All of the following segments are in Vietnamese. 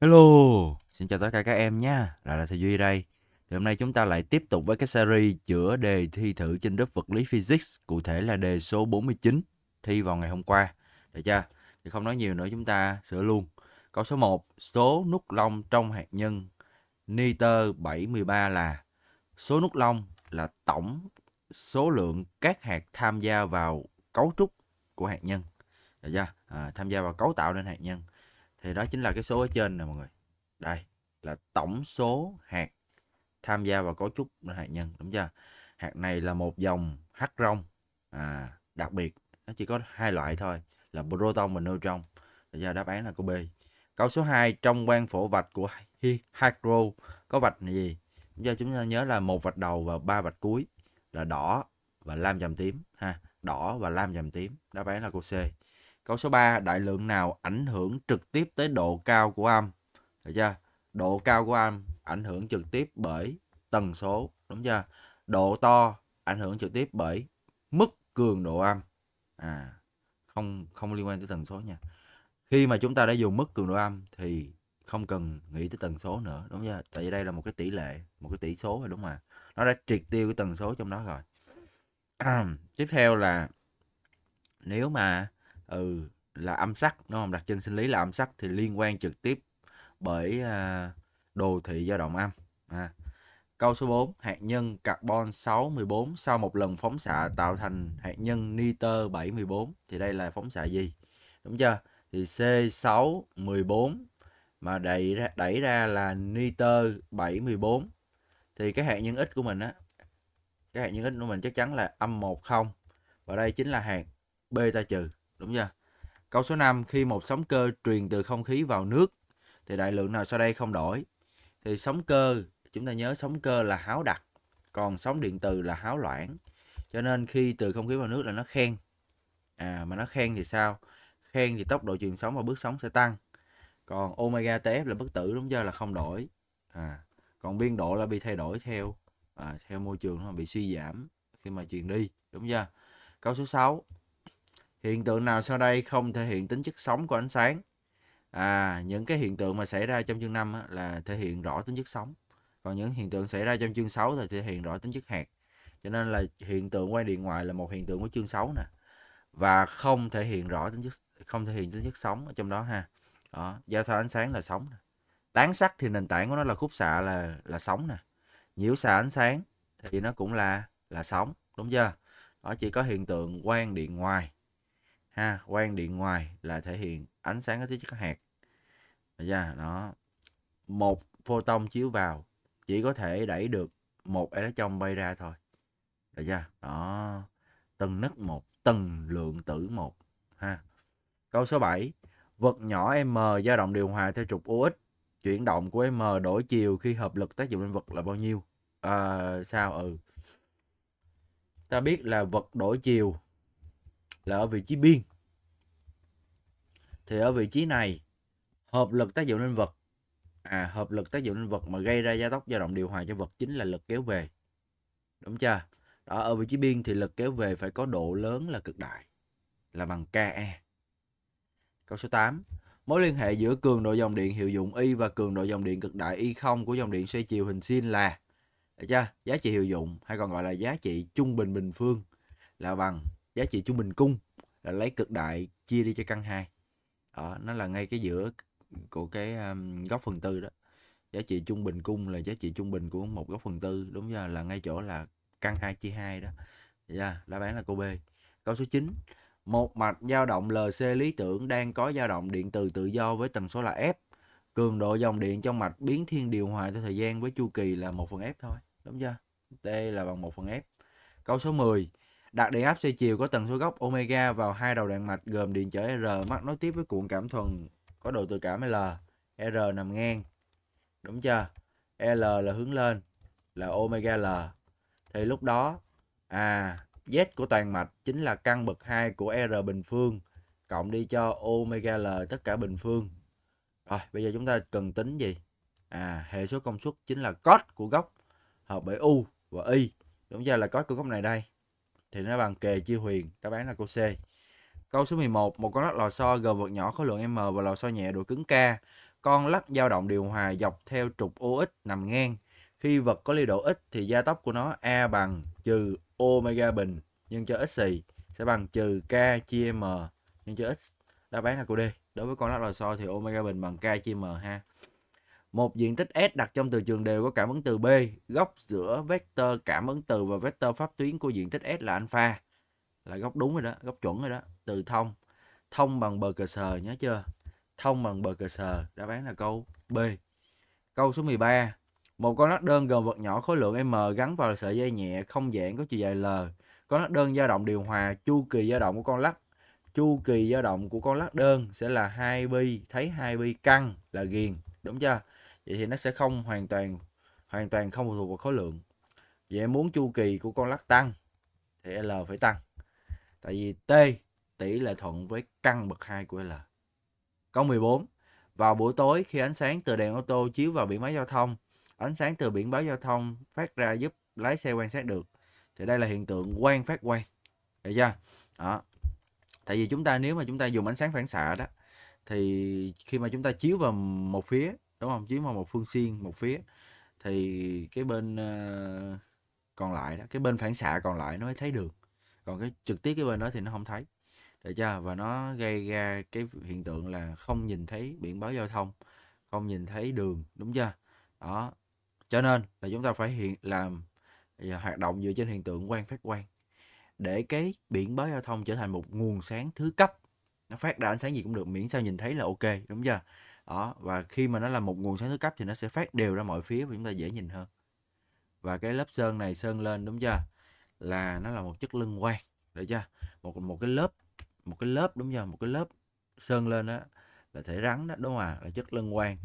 Hello, xin chào tất cả các em nha, lại là thầy Duy đây. Thì hôm nay chúng ta lại tiếp tục với cái series chữa đề thi thử trên lớp vật lý physics, cụ thể là đề số 49 thi vào ngày hôm qua. Được chưa? Thì không nói nhiều nữa chúng ta sửa luôn. Câu số 1, số nút lông trong hạt nhân nitơ 73 là số nút lông là tổng số lượng các hạt tham gia vào cấu trúc của hạt nhân. Được chưa? À, tham gia vào cấu tạo nên hạt nhân thì đó chính là cái số ở trên nè mọi người đây là tổng số hạt tham gia vào cấu trúc hạt nhân đúng chưa hạt này là một dòng hắc rong à, đặc biệt nó chỉ có hai loại thôi là proton và neutron do đáp án là câu B câu số 2 trong quan phổ vạch của hydro có vạch là gì do chúng ta nhớ là một vạch đầu và ba vạch cuối là đỏ và lam chầm tím ha đỏ và lam chầm tím đáp án là câu C Câu số 3, đại lượng nào ảnh hưởng trực tiếp tới độ cao của âm? Được chưa? Độ cao của âm ảnh hưởng trực tiếp bởi tần số, đúng chưa? Độ to ảnh hưởng trực tiếp bởi mức cường độ âm. À, không không liên quan tới tần số nha. Khi mà chúng ta đã dùng mức cường độ âm thì không cần nghĩ tới tần số nữa, đúng chưa? Tại vì đây là một cái tỷ lệ, một cái tỷ số rồi đúng không mà. Nó đã triệt tiêu cái tần số trong đó rồi. À, tiếp theo là nếu mà ừ là âm sắc đúng không đặc trưng sinh lý là âm sắc thì liên quan trực tiếp bởi à, đồ thị dao động âm à. câu số 4 hạt nhân carbon 614 sau một lần phóng xạ tạo thành hạt nhân nitơ 714 thì đây là phóng xạ gì đúng chưa thì C614 mà đẩy ra, đẩy ra là nitơ 714 thì cái hạt nhân ít của mình á cái hạt nhân ít của mình chắc chắn là âm 10 và đây chính là hạt beta trừ Đúng chưa? Câu số 5, khi một sóng cơ truyền từ không khí vào nước thì đại lượng nào sau đây không đổi? Thì sóng cơ, chúng ta nhớ sóng cơ là háo đặc, còn sóng điện từ là háo loãng. Cho nên khi từ không khí vào nước là nó khen. À mà nó khen thì sao? Khen thì tốc độ truyền sóng và bước sóng sẽ tăng. Còn omega TF là bất tử đúng chưa là không đổi. À còn biên độ là bị thay đổi theo à, theo môi trường nó bị suy giảm khi mà truyền đi, đúng chưa? Câu số 6 Hiện tượng nào sau đây không thể hiện tính chất sóng của ánh sáng? À, những cái hiện tượng mà xảy ra trong chương 5 á, là thể hiện rõ tính chất sóng. Còn những hiện tượng xảy ra trong chương 6 thì thể hiện rõ tính chất hạt. Cho nên là hiện tượng quay điện ngoại là một hiện tượng của chương 6 nè. Và không thể hiện rõ tính chất không thể hiện tính chất sóng ở trong đó ha. Đó, giao thoa ánh sáng là sóng nè. Tán sắc thì nền tảng của nó là khúc xạ là là sóng nè. Nhiễu xạ ánh sáng thì nó cũng là là sóng, đúng chưa? Đó chỉ có hiện tượng quang điện ngoài ha quang điện ngoài là thể hiện ánh sáng có tính chất hạt được chưa đó một photon chiếu vào chỉ có thể đẩy được một electron bay ra thôi được chưa đó từng nấc một từng lượng tử một ha câu số 7 vật nhỏ m dao động điều hòa theo trục ux chuyển động của m đổi chiều khi hợp lực tác dụng lên vật là bao nhiêu à, sao ừ ta biết là vật đổi chiều là ở vị trí biên thì ở vị trí này hợp lực tác dụng lên vật à hợp lực tác dụng lên vật mà gây ra gia tốc dao động điều hòa cho vật chính là lực kéo về đúng chưa đó ở vị trí biên thì lực kéo về phải có độ lớn là cực đại là bằng KE câu số 8 mối liên hệ giữa cường độ dòng điện hiệu dụng Y và cường độ dòng điện cực đại Y0 của dòng điện xoay chiều hình sin là được chưa giá trị hiệu dụng hay còn gọi là giá trị trung bình bình phương là bằng giá trị trung bình cung là lấy cực đại chia đi cho căn 2 đó, nó là ngay cái giữa của cái um, góc phần tư đó giá trị trung bình cung là giá trị trung bình của một góc phần tư đúng giờ là ngay chỗ là căn 2 chia 2 đó Dạ, đáp án là câu B câu số 9 một mạch dao động LC lý tưởng đang có dao động điện từ tự do với tần số là F cường độ dòng điện trong mạch biến thiên điều hòa theo thời gian với chu kỳ là 1 phần F thôi đúng chưa T là bằng 1 phần F câu số 10 đặt điện áp xoay chiều có tần số góc omega vào hai đầu đoạn mạch gồm điện trở R mắc nối tiếp với cuộn cảm thuần có độ tự cảm L. R nằm ngang. Đúng chưa? L là hướng lên là omega L. Thì lúc đó à Z của toàn mạch chính là căn bậc 2 của R bình phương cộng đi cho omega L tất cả bình phương. Rồi, bây giờ chúng ta cần tính gì? À, hệ số công suất chính là cos của góc hợp bởi U và Y. Đúng chưa? Là cos của góc này đây thì nó bằng kề chia huyền, đáp án là câu C. Câu số 11, một con lắc lò xo gồm vật nhỏ khối lượng M và lò xo nhẹ độ cứng K. Con lắc dao động điều hòa dọc theo trục OX nằm ngang. Khi vật có ly độ x thì gia tốc của nó A bằng trừ omega bình nhân cho x xì sẽ bằng trừ k chia m nhân cho x. Đáp án là câu D. Đối với con lắc lò xo thì omega bình bằng k chia m ha. Một diện tích S đặt trong từ trường đều có cảm ứng từ B, góc giữa vector cảm ứng từ và vector pháp tuyến của diện tích S là alpha. Là góc đúng rồi đó, góc chuẩn rồi đó, từ thông. Thông bằng bờ cờ sờ nhớ chưa? Thông bằng bờ cờ sờ, đáp án là câu B. Câu số 13. Một con lắc đơn gồm vật nhỏ khối lượng M gắn vào sợi dây nhẹ không giãn có chiều dài L. Con lắc đơn dao động điều hòa chu kỳ dao động của con lắc chu kỳ dao động của con lắc đơn sẽ là 2 pi thấy 2 pi căng là ghiền đúng chưa? vậy thì nó sẽ không hoàn toàn hoàn toàn không phụ thuộc vào khối lượng vậy muốn chu kỳ của con lắc tăng thì L phải tăng tại vì T tỷ lệ thuận với căn bậc 2 của L câu 14 vào buổi tối khi ánh sáng từ đèn ô tô chiếu vào biển báo giao thông ánh sáng từ biển báo giao thông phát ra giúp lái xe quan sát được thì đây là hiện tượng quang phát quang được chưa đó tại vì chúng ta nếu mà chúng ta dùng ánh sáng phản xạ đó thì khi mà chúng ta chiếu vào một phía đúng không chứ mà một phương xiên một phía thì cái bên ờ, còn lại đó cái bên phản xạ còn lại nó mới thấy được còn cái trực tiếp cái bên đó thì nó không thấy được chưa và nó gây ra cái hiện tượng là không nhìn thấy biển báo giao thông không nhìn thấy đường đúng chưa đó cho nên là chúng ta phải hiện làm ờ, hoạt động dựa trên hiện tượng quan phát quan để cái biển báo giao thông trở thành một nguồn sáng thứ cấp nó phát ra ánh sáng gì cũng được miễn sao nhìn thấy là ok đúng chưa đó và khi mà nó là một nguồn sáng thứ cấp thì nó sẽ phát đều ra mọi phía và chúng ta dễ nhìn hơn và cái lớp sơn này sơn lên đúng chưa là nó là một chất lưng quang được chưa một một cái lớp một cái lớp đúng chưa một cái lớp sơn lên đó là thể rắn đó đúng không ạ à? là chất lưng quang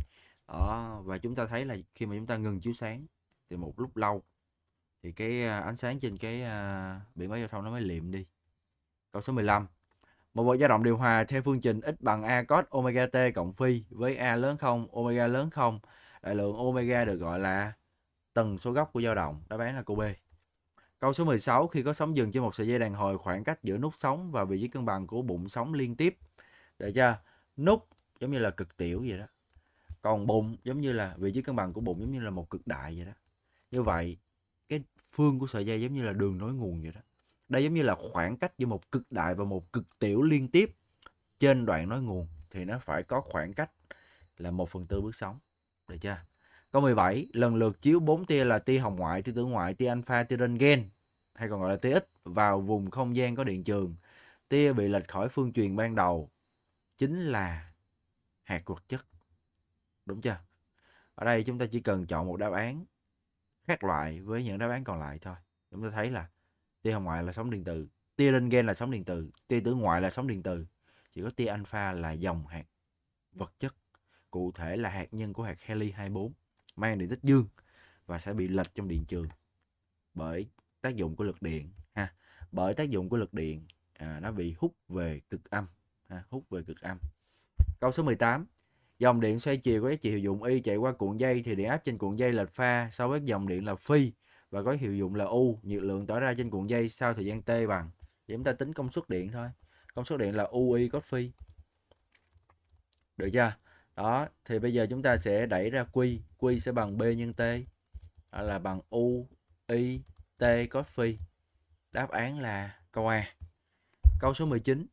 đó và chúng ta thấy là khi mà chúng ta ngừng chiếu sáng thì một lúc lâu thì cái à, ánh sáng trên cái uh, biển báo giao thông nó mới liệm đi câu số 15 một bộ dao động điều hòa theo phương trình x bằng a cos omega t cộng phi với a lớn không, omega lớn không, Đại lượng omega được gọi là tần số góc của dao động. Đáp án là câu B. Câu số 16 khi có sóng dừng trên một sợi dây đàn hồi khoảng cách giữa nút sóng và vị trí cân bằng của bụng sóng liên tiếp. Để cho nút giống như là cực tiểu vậy đó. Còn bụng giống như là vị trí cân bằng của bụng giống như là một cực đại vậy đó. Như vậy cái phương của sợi dây giống như là đường nối nguồn vậy đó đây giống như là khoảng cách giữa một cực đại và một cực tiểu liên tiếp trên đoạn nói nguồn thì nó phải có khoảng cách là 1 phần tư bước sóng được chưa câu 17 lần lượt chiếu 4 tia là tia hồng ngoại tia tử ngoại tia alpha tia röntgen hay còn gọi là tia x vào vùng không gian có điện trường tia bị lệch khỏi phương truyền ban đầu chính là hạt vật chất đúng chưa ở đây chúng ta chỉ cần chọn một đáp án khác loại với những đáp án còn lại thôi chúng ta thấy là tia hồng ngoại là sóng điện từ tia röntgen là sóng điện từ tia tử ngoại là sóng điện từ chỉ có tia alpha là dòng hạt vật chất cụ thể là hạt nhân của hạt heli 24 mang điện tích dương và sẽ bị lệch trong điện trường bởi tác dụng của lực điện ha bởi tác dụng của lực điện à, nó bị hút về cực âm ha, hút về cực âm câu số 18 dòng điện xoay chiều có chiều dụng y chạy qua cuộn dây thì điện áp trên cuộn dây lệch pha so với dòng điện là phi và có hiệu dụng là U, nhiệt lượng tỏa ra trên cuộn dây sau thời gian T bằng. Vậy chúng ta tính công suất điện thôi. Công suất điện là UI cos phi. Được chưa? Đó, thì bây giờ chúng ta sẽ đẩy ra Q, Q sẽ bằng B nhân T là bằng U Y T cos phi. Đáp án là câu A. Câu số 19.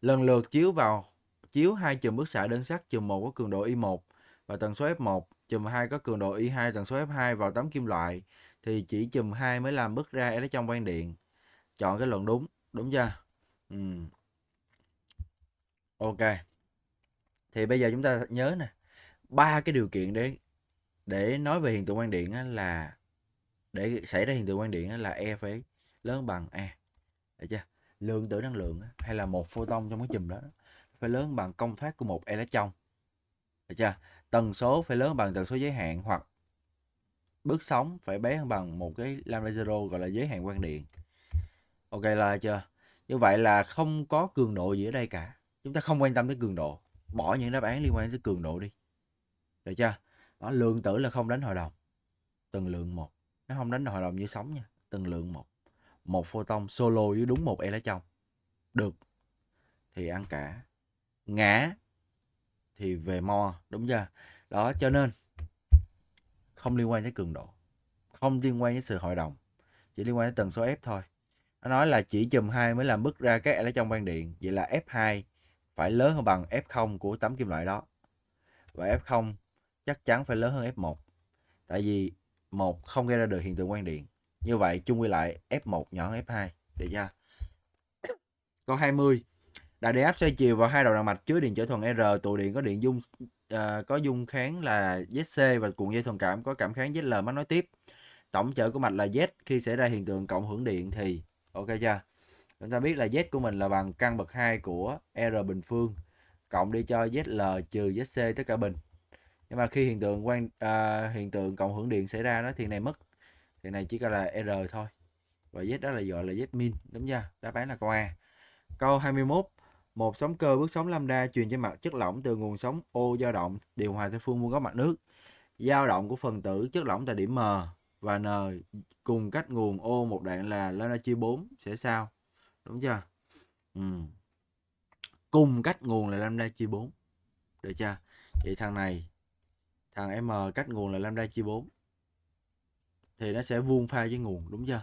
Lần lượt chiếu vào chiếu hai chùm bức xạ đơn sắc chùm 1 có cường độ i 1 và tần số F1, chùm 2 có cường độ i 2 tần số F2 vào tấm kim loại thì chỉ chùm hai mới làm bứt ra ở trong quan điện chọn cái luận đúng đúng chưa ừ. ok thì bây giờ chúng ta nhớ nè ba cái điều kiện để để nói về hiện tượng quan điện là để xảy ra hiện tượng quan điện là e phải lớn bằng e được chưa lượng tử năng lượng hay là một photon trong cái chùm đó phải lớn bằng công thoát của một electron được chưa tần số phải lớn bằng tần số giới hạn hoặc bước sóng phải bé bằng một cái lambda zero gọi là giới hạn quang điện ok là chưa như vậy là không có cường độ gì ở đây cả chúng ta không quan tâm tới cường độ bỏ những đáp án liên quan tới cường độ đi được chưa đó lượng tử là không đánh hội đồng từng lượng một nó không đánh hội đồng như sóng nha từng lượng một một photon solo với đúng một electron được thì ăn cả ngã thì về mo đúng chưa đó cho nên không liên quan tới cường độ không liên quan đến sự hội đồng chỉ liên quan đến tần số f thôi nó nói là chỉ chùm 2 mới làm bức ra các electron quang điện vậy là F2 phải lớn hơn bằng F0 của tấm kim loại đó và F0 chắc chắn phải lớn hơn F1 tại vì một không gây ra được hiện tượng quang điện như vậy chung quy lại F1 nhỏ hơn F2 được chưa câu 20 Đại điện áp xoay chiều vào hai đầu đoạn mạch chứa điện trở thuần R, tụ điện có điện dung uh, có dung kháng là ZC và cuộn dây thuần cảm có cảm kháng ZL mắc nói tiếp. Tổng trở của mạch là Z khi xảy ra hiện tượng cộng hưởng điện thì ok chưa? Chúng ta biết là Z của mình là bằng căn bậc 2 của R bình phương cộng đi cho ZL trừ ZC tất cả bình. Nhưng mà khi hiện tượng quan uh, hiện tượng cộng hưởng điện xảy ra đó thì này mất. Thì này chỉ có là R thôi. Và Z đó là gọi là Z min, đúng chưa? Đáp án là câu A. Câu 21 một sóng cơ bước sóng lambda truyền trên mặt chất lỏng từ nguồn sóng ô dao động điều hòa theo phương vuông góc mặt nước. Dao động của phần tử chất lỏng tại điểm M và N cùng cách nguồn ô một đoạn là lambda chia 4 sẽ sao? Đúng chưa? Ừ. Cùng cách nguồn là lambda chia 4. Được chưa? Vậy thằng này thằng M cách nguồn là lambda chia 4 thì nó sẽ vuông pha với nguồn đúng chưa?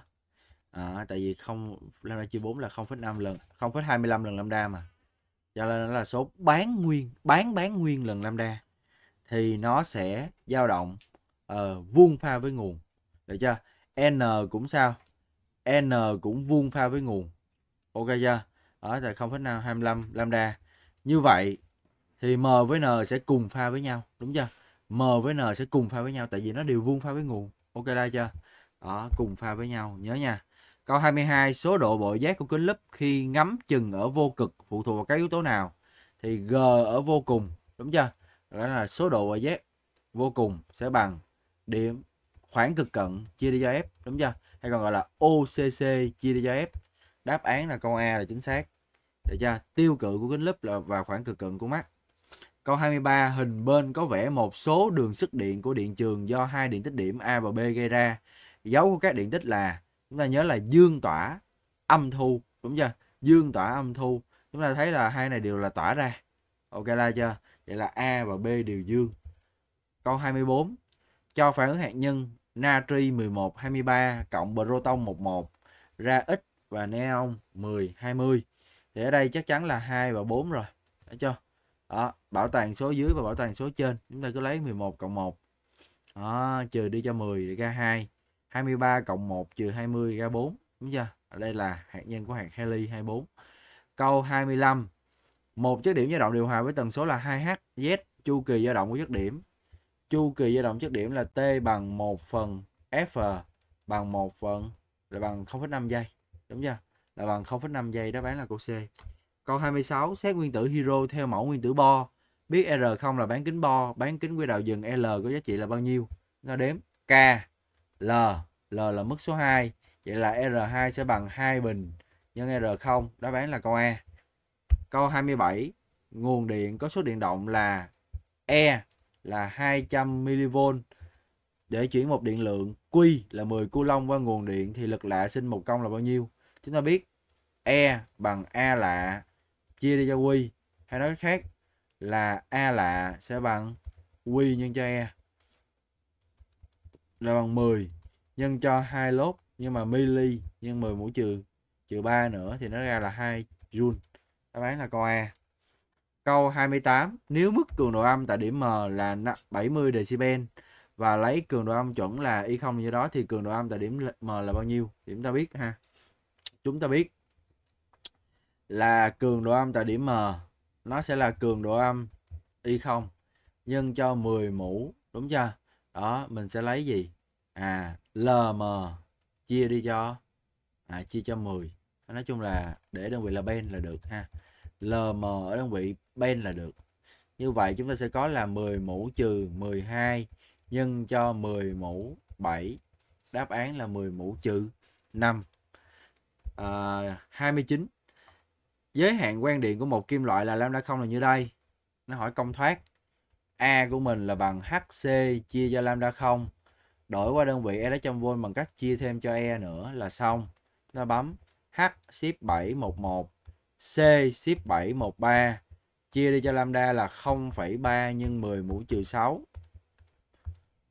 À, tại vì không lambda chia 4 là 0,5 lần, 0,25 lần lambda mà cho dạ, nên là số bán nguyên bán bán nguyên lần lambda thì nó sẽ dao động uh, vuông pha với nguồn được chưa n cũng sao n cũng vuông pha với nguồn ok chưa ở tại 0,525 lambda như vậy thì m với n sẽ cùng pha với nhau đúng chưa m với n sẽ cùng pha với nhau tại vì nó đều vuông pha với nguồn ok đây chưa đó cùng pha với nhau nhớ nha Câu 22, số độ bội giác của kính lúp khi ngắm chừng ở vô cực phụ thuộc vào các yếu tố nào? Thì G ở vô cùng, đúng chưa? Đó là số độ bội giác vô cùng sẽ bằng điểm khoảng cực cận chia đi cho F, đúng chưa? Hay còn gọi là OCC chia đi cho F. Đáp án là câu A là chính xác. Được chưa? Tiêu cự của kính lúp là vào khoảng cực cận của mắt. Câu 23, hình bên có vẽ một số đường sức điện của điện trường do hai điện tích điểm A và B gây ra. Dấu của các điện tích là chúng ta nhớ là dương tỏa âm thu đúng chưa dương tỏa âm thu chúng ta thấy là hai này đều là tỏa ra ok la chưa vậy là a và b đều dương câu 24 cho phản ứng hạt nhân natri 11 23 cộng proton 11 ra x và neon 10 20 thì ở đây chắc chắn là 2 và 4 rồi thấy chưa đó, bảo toàn số dưới và bảo toàn số trên chúng ta cứ lấy 11 cộng 1 đó, trừ đi cho 10 thì ra 2 23 cộng 1 trừ 20 ra 4 đúng chưa ở đây là hạt nhân của hạt Heli 24 câu 25 một chất điểm dao động điều hòa với tần số là 2hz chu kỳ dao động của chất điểm chu kỳ dao động chất điểm là t bằng 1 phần f bằng 1 phần là bằng 0,5 giây đúng chưa là bằng 0,5 giây đáp án là câu C câu 26 xét nguyên tử hero theo mẫu nguyên tử bo, biết R0 là bán kính bo, bán kính quỹ đạo dừng L có giá trị là bao nhiêu nó đếm K L, L là mức số 2. Vậy là R2 sẽ bằng 2 bình nhân R0, đáp án là câu A. Câu 27, nguồn điện có số điện động là E là 200 mV. Để chuyển một điện lượng Q là 10 coulomb qua nguồn điện thì lực lạ sinh một công là bao nhiêu? Chúng ta biết E bằng A lạ chia đi cho Q. Hay nói khác là A lạ sẽ bằng Q nhân cho E là bằng 10 nhân cho hai lốp nhưng mà mili nhân 10 mũ trừ trừ 3 nữa thì nó ra là 2 joule. Đáp án là câu A. Câu 28, nếu mức cường độ âm tại điểm M là 70 decibel và lấy cường độ âm chuẩn là y không như đó thì cường độ âm tại điểm M là bao nhiêu? Thì chúng ta biết ha. Chúng ta biết là cường độ âm tại điểm M nó sẽ là cường độ âm y không nhân cho 10 mũ, đúng chưa? đó mình sẽ lấy gì à lm chia đi cho à, chia cho 10 nói chung là để đơn vị là ben là được ha lm ở đơn vị ben là được như vậy chúng ta sẽ có là 10 mũ trừ 12 nhân cho 10 mũ 7 đáp án là 10 mũ trừ 5 à, 29 giới hạn quan điện của một kim loại là lambda không là như đây nó hỏi công thoát A của mình là bằng HC chia cho lambda 0. Đổi qua đơn vị E đó trong vôn bằng cách chia thêm cho E nữa là xong. Nó bấm H ship 711 C ship 713 chia đi cho lambda là 0,3 nhân 10 mũ trừ 6.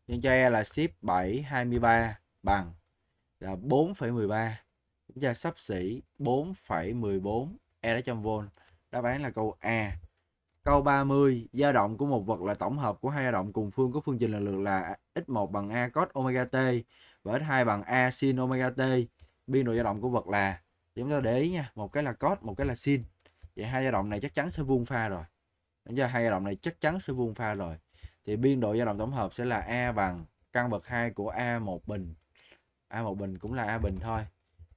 Nhân cho E là ship 723 bằng là 4,13. Chúng ta sắp xỉ 4,14 E đó trong vôn Đáp án là câu A. Câu 30, dao động của một vật là tổng hợp của hai dao động cùng phương có phương trình lần lượt là x1 bằng a cos omega t và x2 bằng a sin omega t. Biên độ dao động của vật là chúng ta để ý nha, một cái là cos, một cái là sin. Vậy hai dao động này chắc chắn sẽ vuông pha rồi. Đúng chưa? Hai dao động này chắc chắn sẽ vuông pha rồi. Thì biên độ dao động tổng hợp sẽ là a bằng căn bậc 2 của a1 bình. A1 bình cũng là a bình thôi.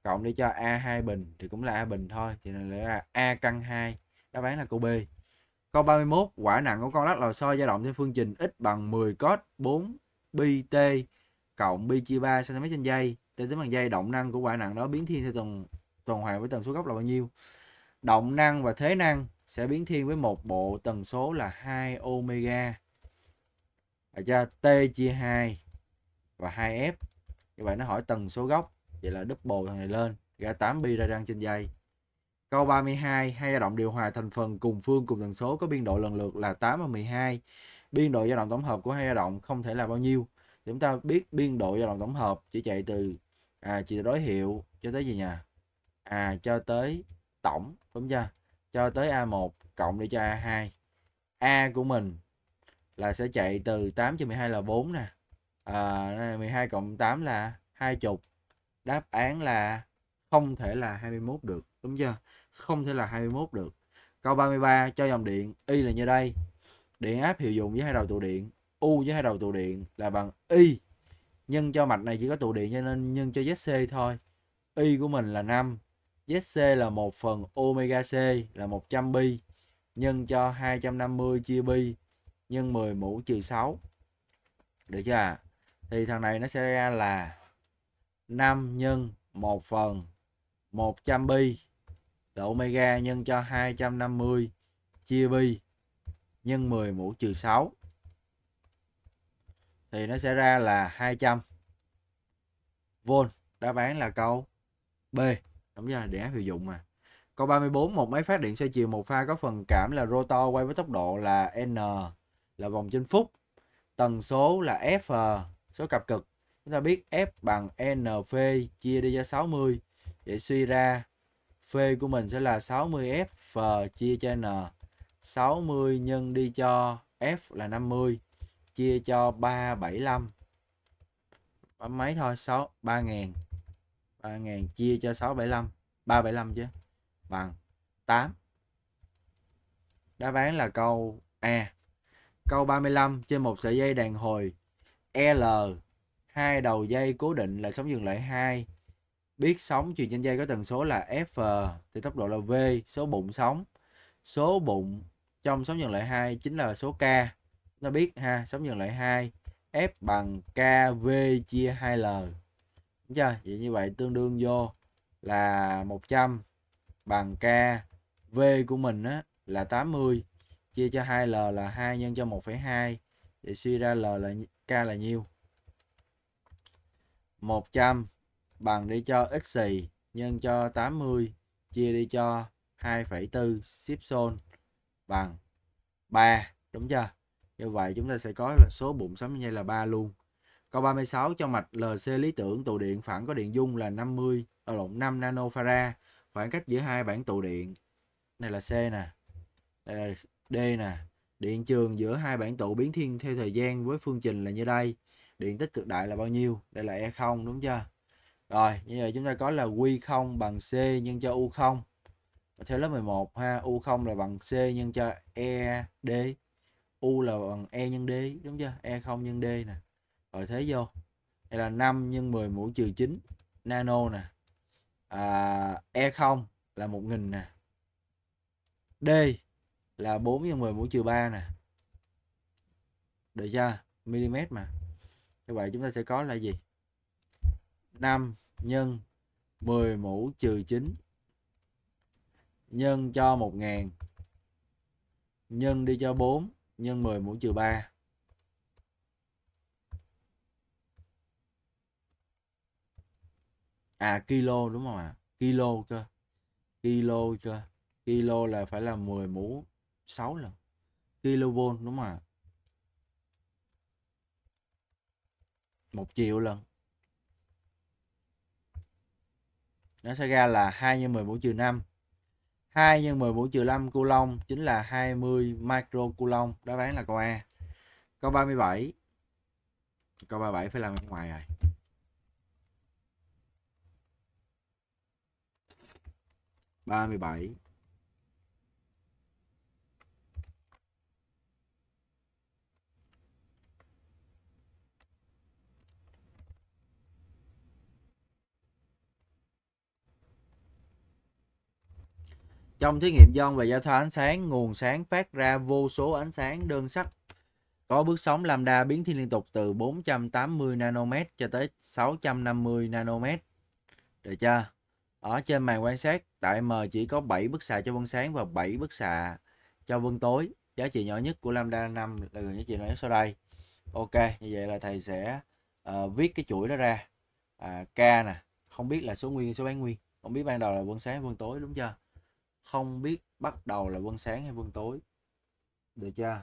Cộng đi cho a2 bình thì cũng là a bình thôi, thì là A căn 2. Đáp án là câu B. Câu 31, quả nặng của con lắc lò xo dao động theo phương trình x bằng 10 cos 4 bt cộng pi chia 3 cm trên dây. t tính bằng dây động năng của quả nặng đó biến thiên theo tuần tuần hoàn với tần số góc là bao nhiêu động năng và thế năng sẽ biến thiên với một bộ tần số là 2 omega ở cho t chia 2 và 2f như vậy nó hỏi tần số góc vậy là double thằng này lên ra 8 pi ra răng trên dây Câu 32, hai dao động điều hòa thành phần cùng phương cùng tần số có biên độ lần lượt là 8 và 12. Biên độ dao động tổng hợp của hai dao động không thể là bao nhiêu? chúng ta biết biên độ dao động tổng hợp chỉ chạy từ à, chỉ đối hiệu cho tới gì nhỉ? À cho tới tổng đúng chưa? Cho tới A1 cộng đi cho A2. A của mình là sẽ chạy từ 8 cho 12 là 4 nè. À, 12 cộng 8 là 20. Đáp án là không thể là 21 được đúng chưa không thể là 21 được câu 33 cho dòng điện y là như đây điện áp hiệu dụng với hai đầu tụ điện u với hai đầu tụ điện là bằng y nhân cho mạch này chỉ có tụ điện cho nên nhân cho zc thôi y của mình là 5 zc là 1 phần omega c là 100 pi nhân cho 250 chia pi nhân 10 mũ trừ 6 được chưa à? thì thằng này nó sẽ ra là 5 nhân 1 phần 100 pi độ omega nhân cho 250 chia pi nhân 10 mũ trừ 6 thì nó sẽ ra là 200 V đáp án là câu B đúng rồi để áp dụng mà câu 34 một máy phát điện xoay chiều một pha có phần cảm là rotor quay với tốc độ là n là vòng trên phút tần số là f số cặp cực chúng ta biết f bằng n phi chia đi cho 60 Vậy suy ra P của mình sẽ là 60F chia cho N 60 nhân đi cho F là 50 chia cho 375 bấm mấy thôi 6 3000 3000 chia cho 675 375 chứ bằng 8 đáp án là câu A câu 35 trên một sợi dây đàn hồi L hai đầu dây cố định là sóng dừng lại 2 biết sóng truyền trên dây có tần số là F thì tốc độ là V số bụng sóng số bụng trong sóng nhân lại 2 chính là số K nó biết ha sóng nhân lại 2 F bằng KV chia 2L đúng chưa vậy như vậy tương đương vô là 100 bằng K V của mình á, là 80 chia cho 2L là 2 nhân cho 1,2 để suy ra L là K là nhiêu 100 bằng đi cho x xì nhân cho 80 chia đi cho 2,4 ship zone bằng 3 đúng chưa như vậy chúng ta sẽ có là số bụng 62 là 3 luôn câu 36 cho mạch LC lý tưởng tụ điện phản có điện dung là 50 ở à, lộn 5 nanofarad khoảng cách giữa hai bản tụ điện này là C nè đây là D nè điện trường giữa hai bản tụ biến thiên theo thời gian với phương trình là như đây điện tích cực đại là bao nhiêu đây là E0 đúng chưa rồi, như vậy chúng ta có là Q0 bằng C nhân cho U0. Theo lớp 11 ha, U0 là bằng C nhân cho ED. U là bằng E nhân D, đúng chưa? E0 nhân D nè. Rồi thế vô. Đây là 5 nhân 10 mũ trừ 9 nano nè. À, E0 là 1000 nè. D là 4 nhân 10 mũ trừ 3 nè. Được chưa? Mm mà. Như vậy chúng ta sẽ có là gì? 5 nhân 10 mũ trừ 9 nhân cho 1000 nhân đi cho 4 nhân 10 mũ trừ 3 à kilo đúng không ạ à? kilo cơ kilo cơ kilo là phải là 10 mũ 6 lần kV đúng không ạ à? một triệu lần nó sẽ ra là 2 nhân mũ trừ 5 2 nhân mũ trừ 5 coulomb chính là 20 micro cu long đáp án là câu A câu 37 câu 37 phải làm bên ngoài rồi ba mươi bảy Trong thí nghiệm John về giao thoa ánh sáng, nguồn sáng phát ra vô số ánh sáng đơn sắc có bước sóng lambda biến thiên liên tục từ 480 nanomet cho tới 650 nanomet. Được chưa? Ở trên màn quan sát, tại M chỉ có 7 bức xạ cho vân sáng và 7 bức xạ cho vân tối. Giá trị nhỏ nhất của lambda 5 là gần như chị nói sau đây. Ok, như vậy là thầy sẽ uh, viết cái chuỗi đó ra. À, K nè, không biết là số nguyên số bán nguyên. Không biết ban đầu là vân sáng, vân tối đúng chưa? không biết bắt đầu là vân sáng hay vân tối được chưa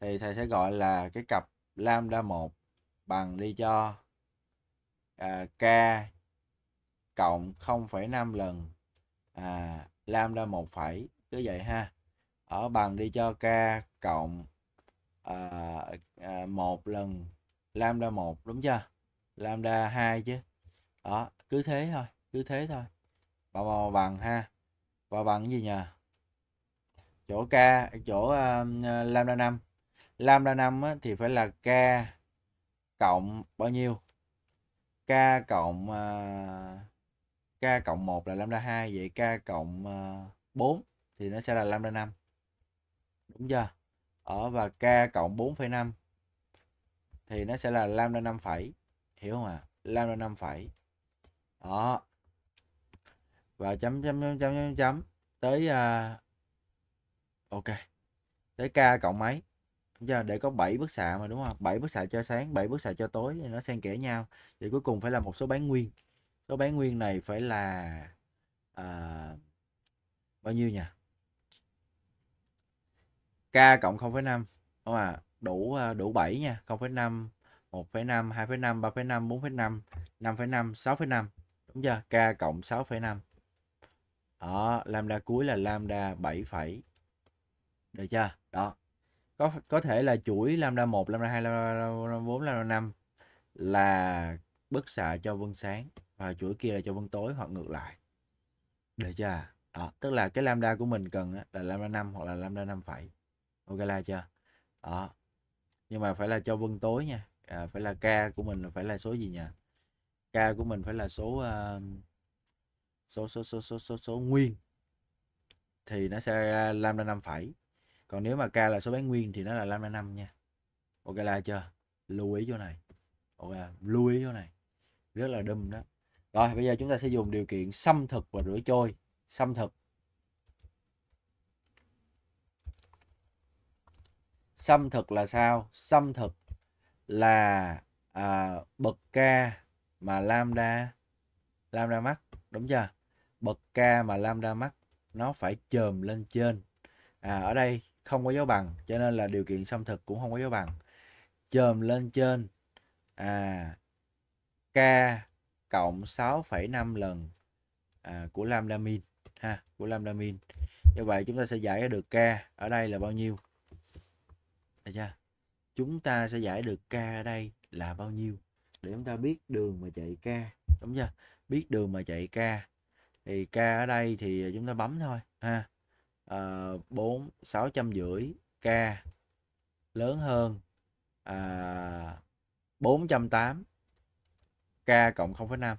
thì thầy sẽ gọi là cái cặp lambda 1 bằng đi cho à, k cộng 0,5 lần à, lambda 1 phẩy cứ vậy ha ở bằng đi cho k cộng à, à, 1 lần lambda 1 đúng chưa lambda 2 chứ đó cứ thế thôi cứ thế thôi bằng bằng ha và bằng gì nhờ chỗ k chỗ uh, lambda 5 lambda 5 á, thì phải là k cộng bao nhiêu k cộng uh, k cộng 1 là lambda 2 vậy k cộng uh, 4 thì nó sẽ là lambda 5 đúng chưa ở và k cộng 4,5 thì nó sẽ là lambda 5 phẩy hiểu không ạ à? lambda 5 phẩy đó và chấm chấm chấm chấm chấm, chấm tới uh, ok tới k cộng mấy giờ để có 7 bức xạ mà đúng không 7 bức xạ cho sáng 7 bức xạ cho tối thì nó xen kẽ nhau thì cuối cùng phải là một số bán nguyên số bán nguyên này phải là uh, bao nhiêu nhỉ k cộng 0,5 đúng không à đủ đủ 7 nha 0,5 1,5 2,5 3,5 4,5 5,5 6,5 đúng chưa k cộng 6,5 đó lambda cuối là lambda 7 phẩy được chưa đó có có thể là chuỗi lambda 1 lambda 2 lambda 4 lambda 5 là bức xạ cho vân sáng và chuỗi kia là cho vân tối hoặc ngược lại được chưa đó tức là cái lambda của mình cần là lambda 5 hoặc là lambda 5 phẩy ok là chưa đó nhưng mà phải là cho vân tối nha à, phải là k của mình phải là số gì nhỉ k của mình phải là số uh, số số số số số số nguyên thì nó sẽ ra lambda 5 phẩy còn nếu mà k là số bán nguyên thì nó là lambda 5 nha ok là chưa lưu ý chỗ này ok lưu ý chỗ này rất là đâm đó rồi bây giờ chúng ta sẽ dùng điều kiện xâm thực và rửa trôi xâm thực xâm thực là sao xâm thực là à, bậc k mà lambda lambda mắc đúng chưa bậc K mà lambda max nó phải chồm lên trên. À, ở đây không có dấu bằng cho nên là điều kiện xâm thực cũng không có dấu bằng. Chồm lên trên à K cộng 6,5 lần à, của lambda min ha, của lambda min. Như vậy chúng ta sẽ giải được K ở đây là bao nhiêu? Được chưa? Chúng ta sẽ giải được K ở đây là bao nhiêu? Để chúng ta biết đường mà chạy K, đúng chưa? Biết đường mà chạy K thì k ở đây thì chúng ta bấm thôi ha ờ, bốn sáu trăm rưỡi k lớn hơn à, 408 k cộng 0,5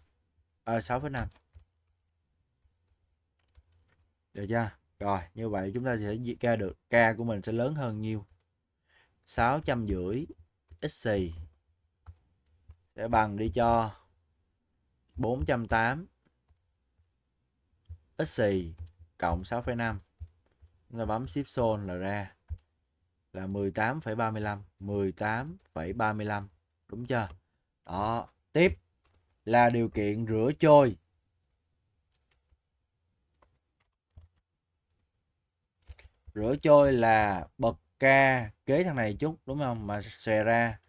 à, 6,5 được chưa rồi như vậy chúng ta sẽ ra được k của mình sẽ lớn hơn nhiêu 650 xì sẽ bằng đi cho 408 x xì cộng 6,5 chúng ta bấm shift sol là ra là 18,35 18,35 đúng chưa đó tiếp là điều kiện rửa trôi rửa trôi là bật ca kế thằng này chút đúng không mà xè ra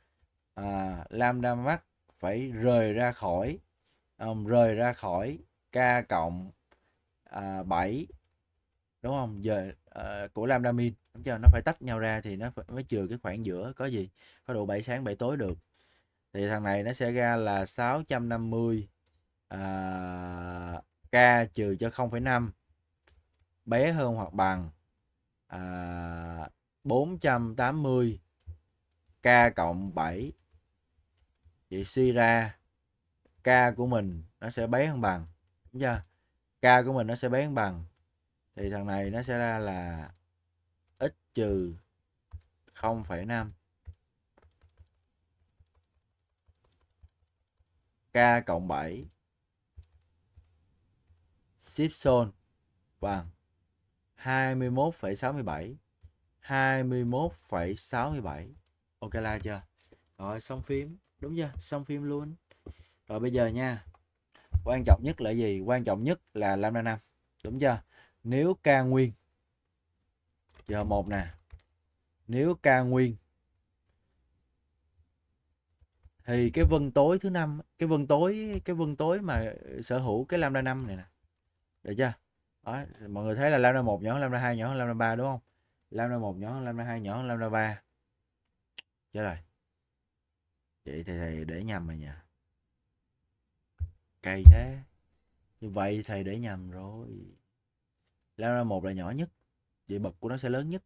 à, lambda max phải rời ra khỏi um, rời ra khỏi k cộng à, 7 đúng không giờ à, của lambdamin đúng cho nó phải tách nhau ra thì nó mới trừ cái khoảng giữa có gì có độ 7 sáng 7 tối được thì thằng này nó sẽ ra là 650 à, k trừ cho 0,5 bé hơn hoặc bằng à, 480 k cộng 7 vậy suy ra k của mình nó sẽ bé hơn bằng đúng chưa k của mình nó sẽ bén bằng thì thằng này nó sẽ ra là x trừ 0,5 k cộng 7 Sipson bằng 21,67 21,67 Ok là chưa? Rồi xong phím Đúng chưa? Xong phím luôn Rồi bây giờ nha quan trọng nhất là gì quan trọng nhất là lambda 5 đúng chưa nếu ca nguyên giờ một nè nếu ca nguyên thì cái vân tối thứ năm cái vân tối cái vân tối mà sở hữu cái lambda 5 này nè được chưa đó, mọi người thấy là lambda một nhỏ hơn lambda hai nhỏ hơn lambda ba đúng không lambda một nhỏ hơn lambda hai nhỏ hơn lambda ba chết rồi vậy thì, thì để nhầm rồi nhỉ cây thế như vậy thầy để nhầm rồi lao ra một là nhỏ nhất vậy bậc của nó sẽ lớn nhất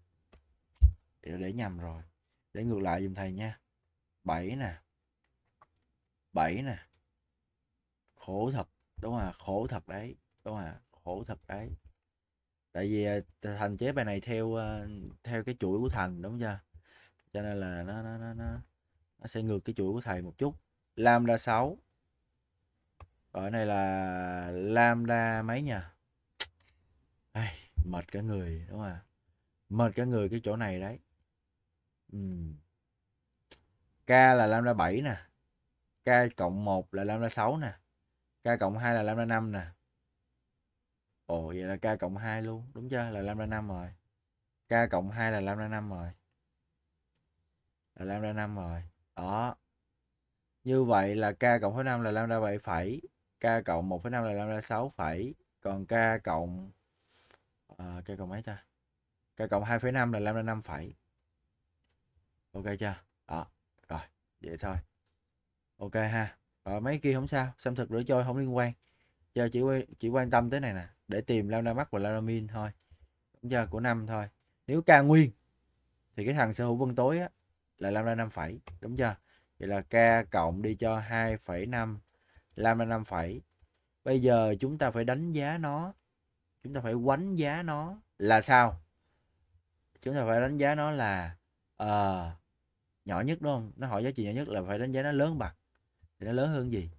để, để nhầm rồi để ngược lại dùm thầy nha 7 nè 7 nè khổ thật đúng không à, khổ thật đấy đúng không à, khổ thật đấy tại vì à, thành chế bài này theo theo cái chuỗi của thành đúng chưa cho nên là nó nó nó nó, nó sẽ ngược cái chuỗi của thầy một chút làm ra 6 cái này là lambda mấy nhỉ? Ai, mệt cả người đúng không ạ? Mệt cả người cái chỗ này đấy. Ừ. K là lambda 7 nè. K cộng 1 là lambda 6 nè. K cộng 2 là lambda 5 nè. Ồ vậy là K cộng 2 luôn, đúng chưa? Là lambda 5 rồi. K cộng 2 là lambda 5 rồi. Là lambda 5 rồi. Đó. Như vậy là K cộng khối 5 là lambda 7 phẩy k cộng 1,5 là 5 là 6 phẩy còn k cộng uh, k cộng mấy ta k cộng 2,5 là 5 là 5 phẩy ok chưa đó rồi vậy thôi ok ha rồi mấy kia không sao xâm thực rửa trôi không liên quan giờ chỉ chỉ quan tâm tới này nè để tìm lambda max và lambda min thôi giờ của năm thôi nếu k nguyên thì cái thằng sở hữu vân tối á, là lambda 5 phẩy đúng chưa vậy là k cộng đi cho 2,5 là mình phẩy bây giờ chúng ta phải đánh giá nó chúng ta phải quánh giá nó là sao chúng ta phải đánh giá nó là uh, nhỏ nhất đúng không nó hỏi giá trị nhỏ nhất là phải đánh giá nó lớn bằng thì nó lớn hơn gì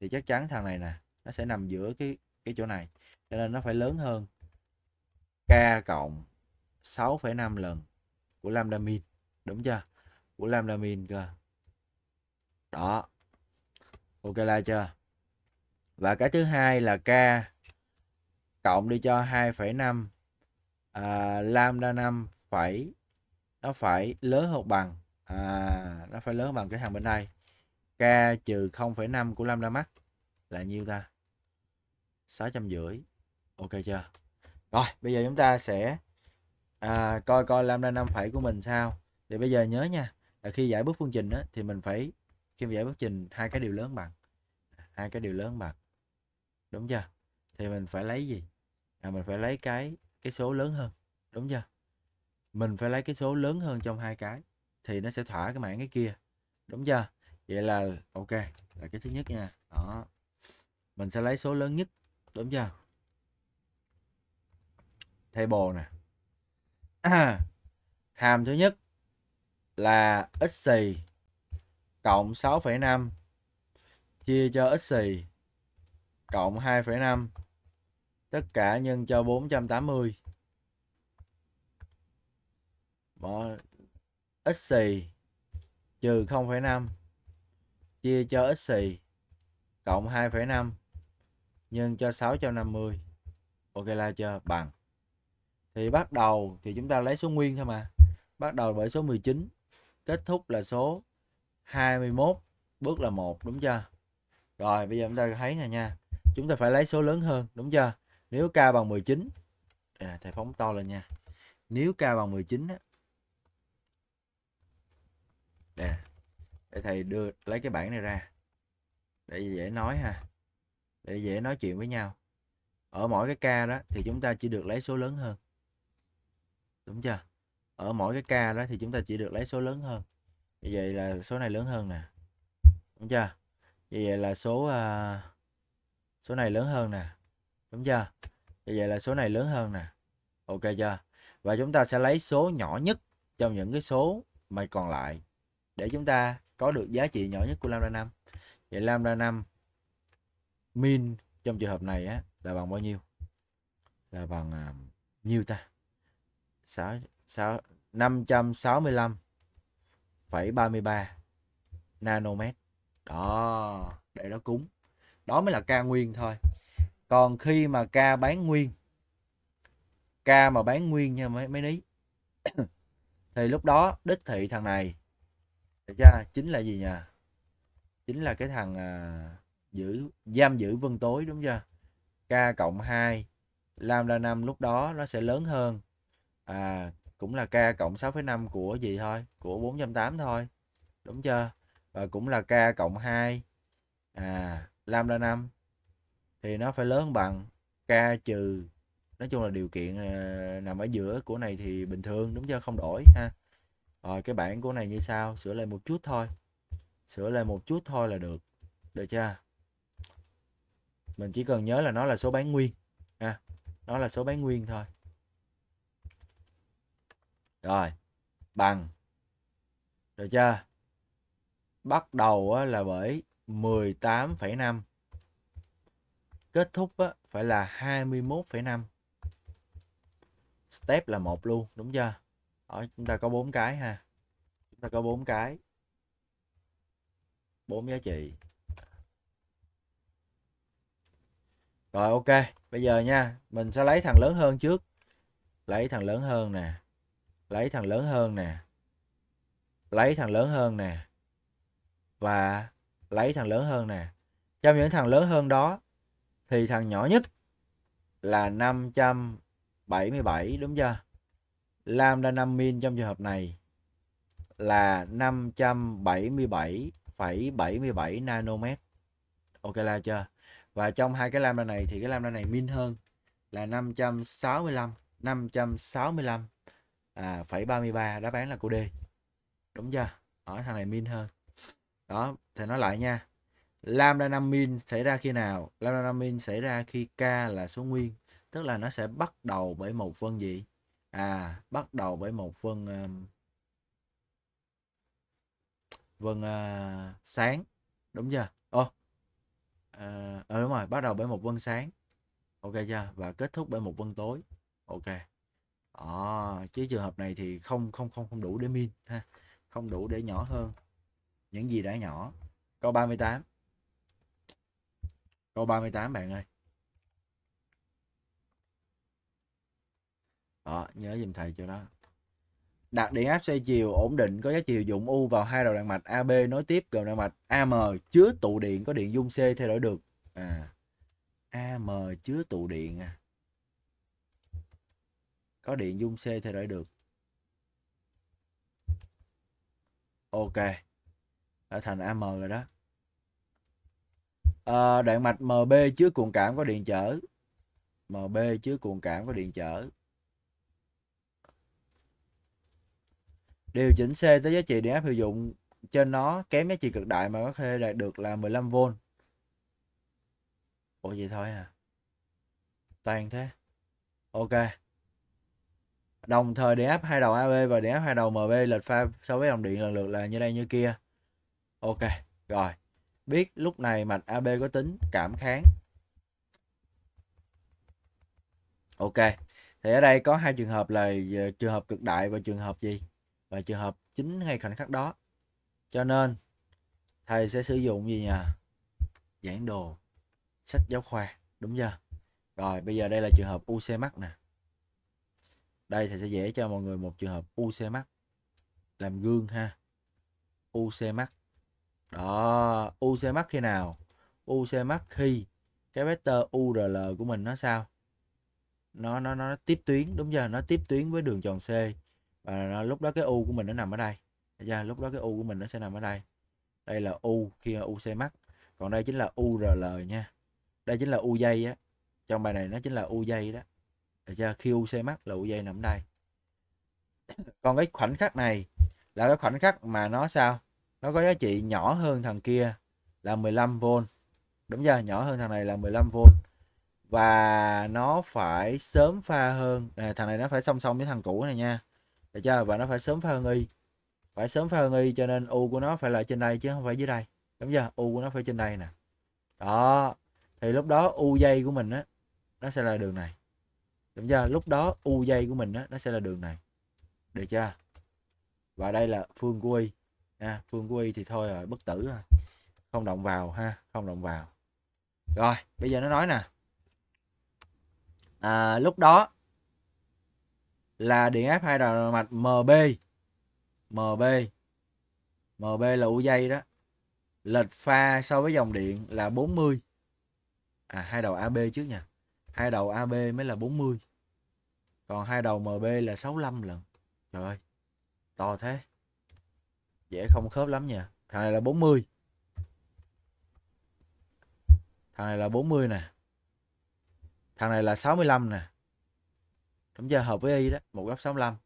thì chắc chắn thằng này nè nó sẽ nằm giữa cái cái chỗ này cho nên nó phải lớn hơn k cộng 6,5 lần của lambda min đúng chưa của lambda min cơ đó ok là chưa và cái thứ hai là k cộng đi cho 2,5 à, lambda 5 phải nó phải lớn hơn bằng à, nó phải lớn bằng cái thằng bên đây k trừ 0,5 của lambda max là nhiêu ta 650 ok chưa rồi bây giờ chúng ta sẽ à, coi coi lambda 5 phải của mình sao thì bây giờ nhớ nha là khi giải bước phương trình đó, thì mình phải kim giải bất trình hai cái điều lớn bằng hai cái điều lớn bằng đúng chưa thì mình phải lấy gì à, mình phải lấy cái cái số lớn hơn đúng chưa mình phải lấy cái số lớn hơn trong hai cái thì nó sẽ thỏa cái mảng cái kia đúng chưa vậy là ok là cái thứ nhất nha đó mình sẽ lấy số lớn nhất đúng chưa thay table nè hàm thứ nhất là x xì cộng 6,5 chia cho x xì cộng 2,5 tất cả nhân cho 480 bỏ x xì trừ 0,5 chia cho x xì cộng 2,5 nhân cho 650 ok là chưa bằng thì bắt đầu thì chúng ta lấy số nguyên thôi mà bắt đầu bởi số 19 kết thúc là số 21 bước là một đúng chưa rồi bây giờ chúng ta thấy nè nha chúng ta phải lấy số lớn hơn đúng chưa nếu k bằng 19 à, thầy phóng to lên nha nếu k bằng 19 á nè để thầy đưa lấy cái bảng này ra để dễ nói ha để dễ nói chuyện với nhau ở mỗi cái ca đó thì chúng ta chỉ được lấy số lớn hơn đúng chưa ở mỗi cái ca đó thì chúng ta chỉ được lấy số lớn hơn vậy là số này lớn hơn nè. Đúng chưa? Vì vậy là số uh, số này lớn hơn nè. Đúng chưa? Vì vậy là số này lớn hơn nè. Ok chưa? Và chúng ta sẽ lấy số nhỏ nhất trong những cái số mà còn lại để chúng ta có được giá trị nhỏ nhất của lambda 5. Vậy lambda 5 min trong trường hợp này á là bằng bao nhiêu? Là bằng uh, nhiêu ta? 6 6 565 1,33 nanomet đó để đó cúng đó mới là ca nguyên thôi còn khi mà ca bán nguyên ca mà bán nguyên nha mấy mấy ní thì lúc đó đích thị thằng này được chính là gì nhỉ chính là cái thằng à, giữ giam giữ vân tối đúng chưa k cộng 2 lambda 5 lúc đó nó sẽ lớn hơn à, cũng là k cộng 6,5 của gì thôi của 408 thôi đúng chưa và cũng là k cộng 2 à lambda 5 thì nó phải lớn bằng k trừ nói chung là điều kiện à, nằm ở giữa của này thì bình thường đúng chưa không đổi ha rồi cái bảng của này như sau sửa lại một chút thôi sửa lại một chút thôi là được được chưa mình chỉ cần nhớ là nó là số bán nguyên ha nó là số bán nguyên thôi rồi bằng rồi chưa bắt đầu là bởi 18,5 kết thúc phải là 21,5 step là một luôn đúng chưa đó, chúng ta có bốn cái ha chúng ta có bốn cái bốn giá trị rồi ok bây giờ nha mình sẽ lấy thằng lớn hơn trước lấy thằng lớn hơn nè lấy thằng lớn hơn nè lấy thằng lớn hơn nè và lấy thằng lớn hơn nè trong những thằng lớn hơn đó thì thằng nhỏ nhất là 577 đúng chưa lambda 5 min trong trường hợp này là 577,77 nanomet ok là chưa và trong hai cái lambda này thì cái lambda này min hơn là 565 565 à, phẩy 33 đáp án là cô D đúng chưa ở thằng này min hơn đó thì nói lại nha lambda 5 min xảy ra khi nào lambda 5 min xảy ra khi k là số nguyên tức là nó sẽ bắt đầu bởi một phân gì à bắt đầu bởi một phân um, vâng uh, sáng đúng chưa ô oh, uh, đúng rồi bắt đầu bởi một vân sáng ok chưa và kết thúc bởi một vân tối ok à, chứ trường hợp này thì không không không không đủ để min ha không đủ để nhỏ hơn những gì đã nhỏ câu 38 câu 38 bạn ơi đó nhớ dùm thầy cho đó đặt điện áp xoay chiều ổn định có giá chiều dụng U vào hai đầu đạn mạch AB nối tiếp cầu đạn mạch AM chứa tụ điện có điện dung C thay đổi được à AM chứa tụ điện à có điện dung C thay đổi được ok đã thành AM rồi đó à, đoạn mạch MB chứa cuộn cảm có điện trở MB chứa cuộn cảm có điện trở điều chỉnh C tới giá trị điện áp hiệu dụng trên nó kém giá trị cực đại mà có thể đạt được là 15V Ủa vậy thôi à Toàn thế Ok Đồng thời để áp hai đầu AB và để áp hai đầu MB lệch pha so với dòng điện lần lượt là như đây như kia. Ok, rồi. Biết lúc này mạch AB có tính cảm kháng. Ok. Thì ở đây có hai trường hợp là ờ, trường hợp cực đại và trường hợp gì? Và trường hợp chính ngay khoảnh khắc đó. Cho nên thầy sẽ sử dụng gì nhỉ? Giảng đồ, sách giáo khoa, đúng chưa? Rồi bây giờ đây là trường hợp UC mắc nè đây thầy sẽ vẽ cho mọi người một trường hợp UC mắc làm gương ha UC mắc đó UC mắc khi nào UC mắc khi cái vector URL của mình nó sao nó nó nó tiếp tuyến đúng giờ nó tiếp tuyến với đường tròn C và nó, lúc đó cái U của mình nó nằm ở đây Thấy chưa? lúc đó cái U của mình nó sẽ nằm ở đây đây là U khi UC mắc còn đây chính là URL nha đây chính là U dây á trong bài này nó chính là U dây đó để cho khi UC mắc là UJ nằm đây còn cái khoảnh khắc này là cái khoảnh khắc mà nó sao nó có giá trị nhỏ hơn thằng kia là 15V đúng chưa nhỏ hơn thằng này là 15V và nó phải sớm pha hơn à, thằng này nó phải song song với thằng cũ này nha được chưa và nó phải sớm pha hơn y phải sớm pha hơn y cho nên u của nó phải là trên đây chứ không phải dưới đây đúng chưa u của nó phải trên đây nè đó thì lúc đó u dây của mình á nó sẽ là đường này Đúng chưa? Lúc đó u dây của mình đó nó sẽ là đường này. Được chưa? Và đây là phương của y. phương của y thì thôi rồi, bất tử rồi. Không động vào ha, không động vào. Rồi, bây giờ nó nói nè. À, lúc đó là điện áp hai đầu mạch MB. MB. MB là u dây đó. Lệch pha so với dòng điện là 40. À, hai đầu AB trước nha hai đầu AB mới là 40 còn hai đầu MB là 65 lần trời ơi to thế dễ không khớp lắm nha thằng này là 40 thằng này là 40 nè thằng này là 65 nè đúng chưa hợp với y đó một góc 65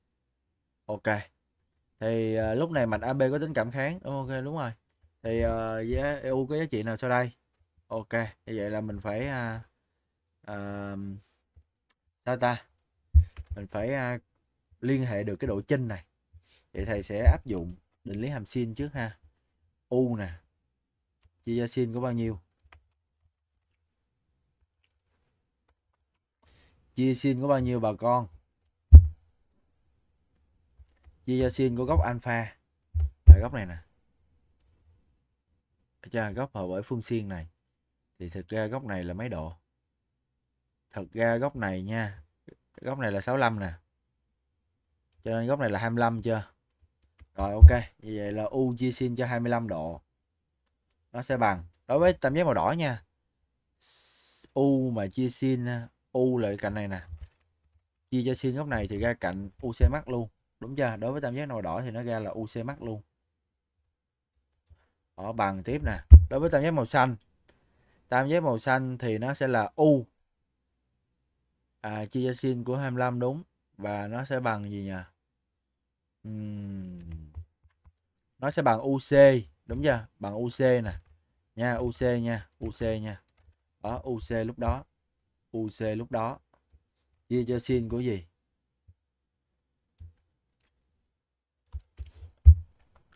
ok thì uh, lúc này mạch AB có tính cảm kháng ok đúng rồi thì uh, giá EU có giá trị nào sau đây ok như vậy là mình phải uh, uh, sao ta mình phải uh, liên hệ được cái độ chênh này vậy thầy sẽ áp dụng định lý hàm sin trước ha u nè chia cho sin có bao nhiêu chia sin có bao nhiêu bà con chia cho sin của góc alpha là góc này nè cho góc hợp với phương sin này thì thực ra góc này là mấy độ thật ra góc này nha góc này là 65 nè cho nên góc này là 25 chưa rồi ok như vậy là u chia sin cho 25 độ nó sẽ bằng đối với tam giác màu đỏ nha u mà chia sin u là cạnh này nè chia cho sin góc này thì ra cạnh uc mắc luôn đúng chưa đối với tam giác màu đỏ thì nó ra là uc mắc luôn ở bằng tiếp nè đối với tam giác màu xanh tam giác màu xanh thì nó sẽ là u à, chia sin của 25 đúng và nó sẽ bằng gì nhỉ uhm. nó sẽ bằng UC đúng chưa bằng UC nè nha UC nha UC nha đó UC lúc đó UC lúc đó chia cho sin của gì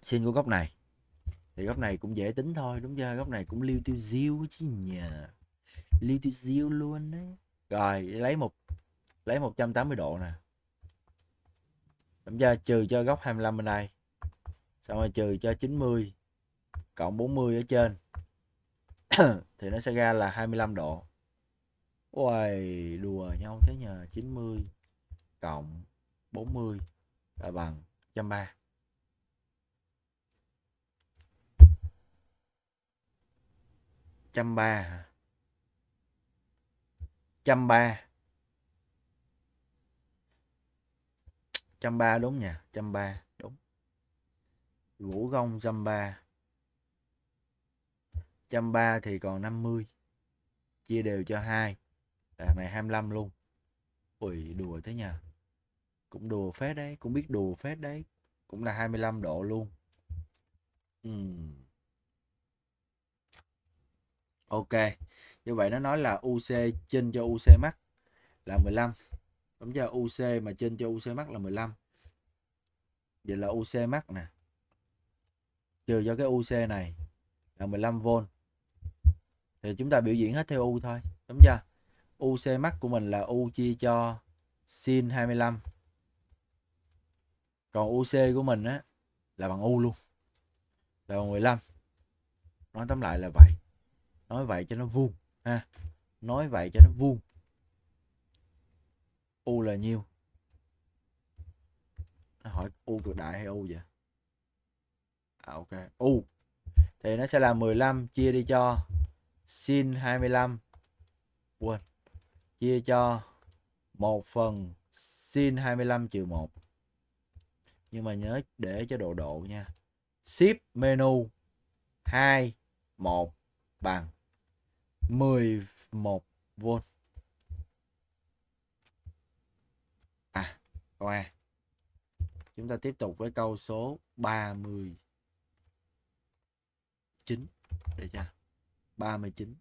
sin của góc này thì góc này cũng dễ tính thôi đúng chưa góc này cũng lưu tiêu diêu chứ nhờ lưu tiêu diêu luôn đấy rồi lấy một lấy 180 độ nè. Đúng chưa? Trừ cho góc 25 bên đây. Xong rồi trừ cho 90 cộng 40 ở trên. thì nó sẽ ra là 25 độ. Ôi, đùa nhau thế nhờ 90 cộng 40 là bằng 130. trăm ba hả? trăm ba trăm ba đúng nha trăm ba đúng vũ gông trăm ba trăm ba thì còn 50 chia đều cho hai là này 25 luôn ui đùa thế nha cũng đùa phết đấy cũng biết đùa phết đấy cũng là 25 độ luôn uhm. ok như vậy nó nói là UC trên cho UC max là 15 đúng chưa UC mà trên cho UC max là 15 vậy là UC max nè trừ cho cái UC này là 15V thì chúng ta biểu diễn hết theo U thôi đúng chưa UC max của mình là U chia cho sin 25 còn UC của mình á là bằng U luôn là bằng 15 nói tóm lại là vậy nói vậy cho nó vuông ha nói vậy cho nó vuông u là nhiêu nó hỏi u cực đại hay u vậy à, ok u thì nó sẽ là 15 chia đi cho sin 25 quên chia cho 1 phần sin 25 trừ 1 nhưng mà nhớ để cho độ độ nha ship menu 2 1 bằng 11V à câu A chúng ta tiếp tục với câu số 39 để cho 39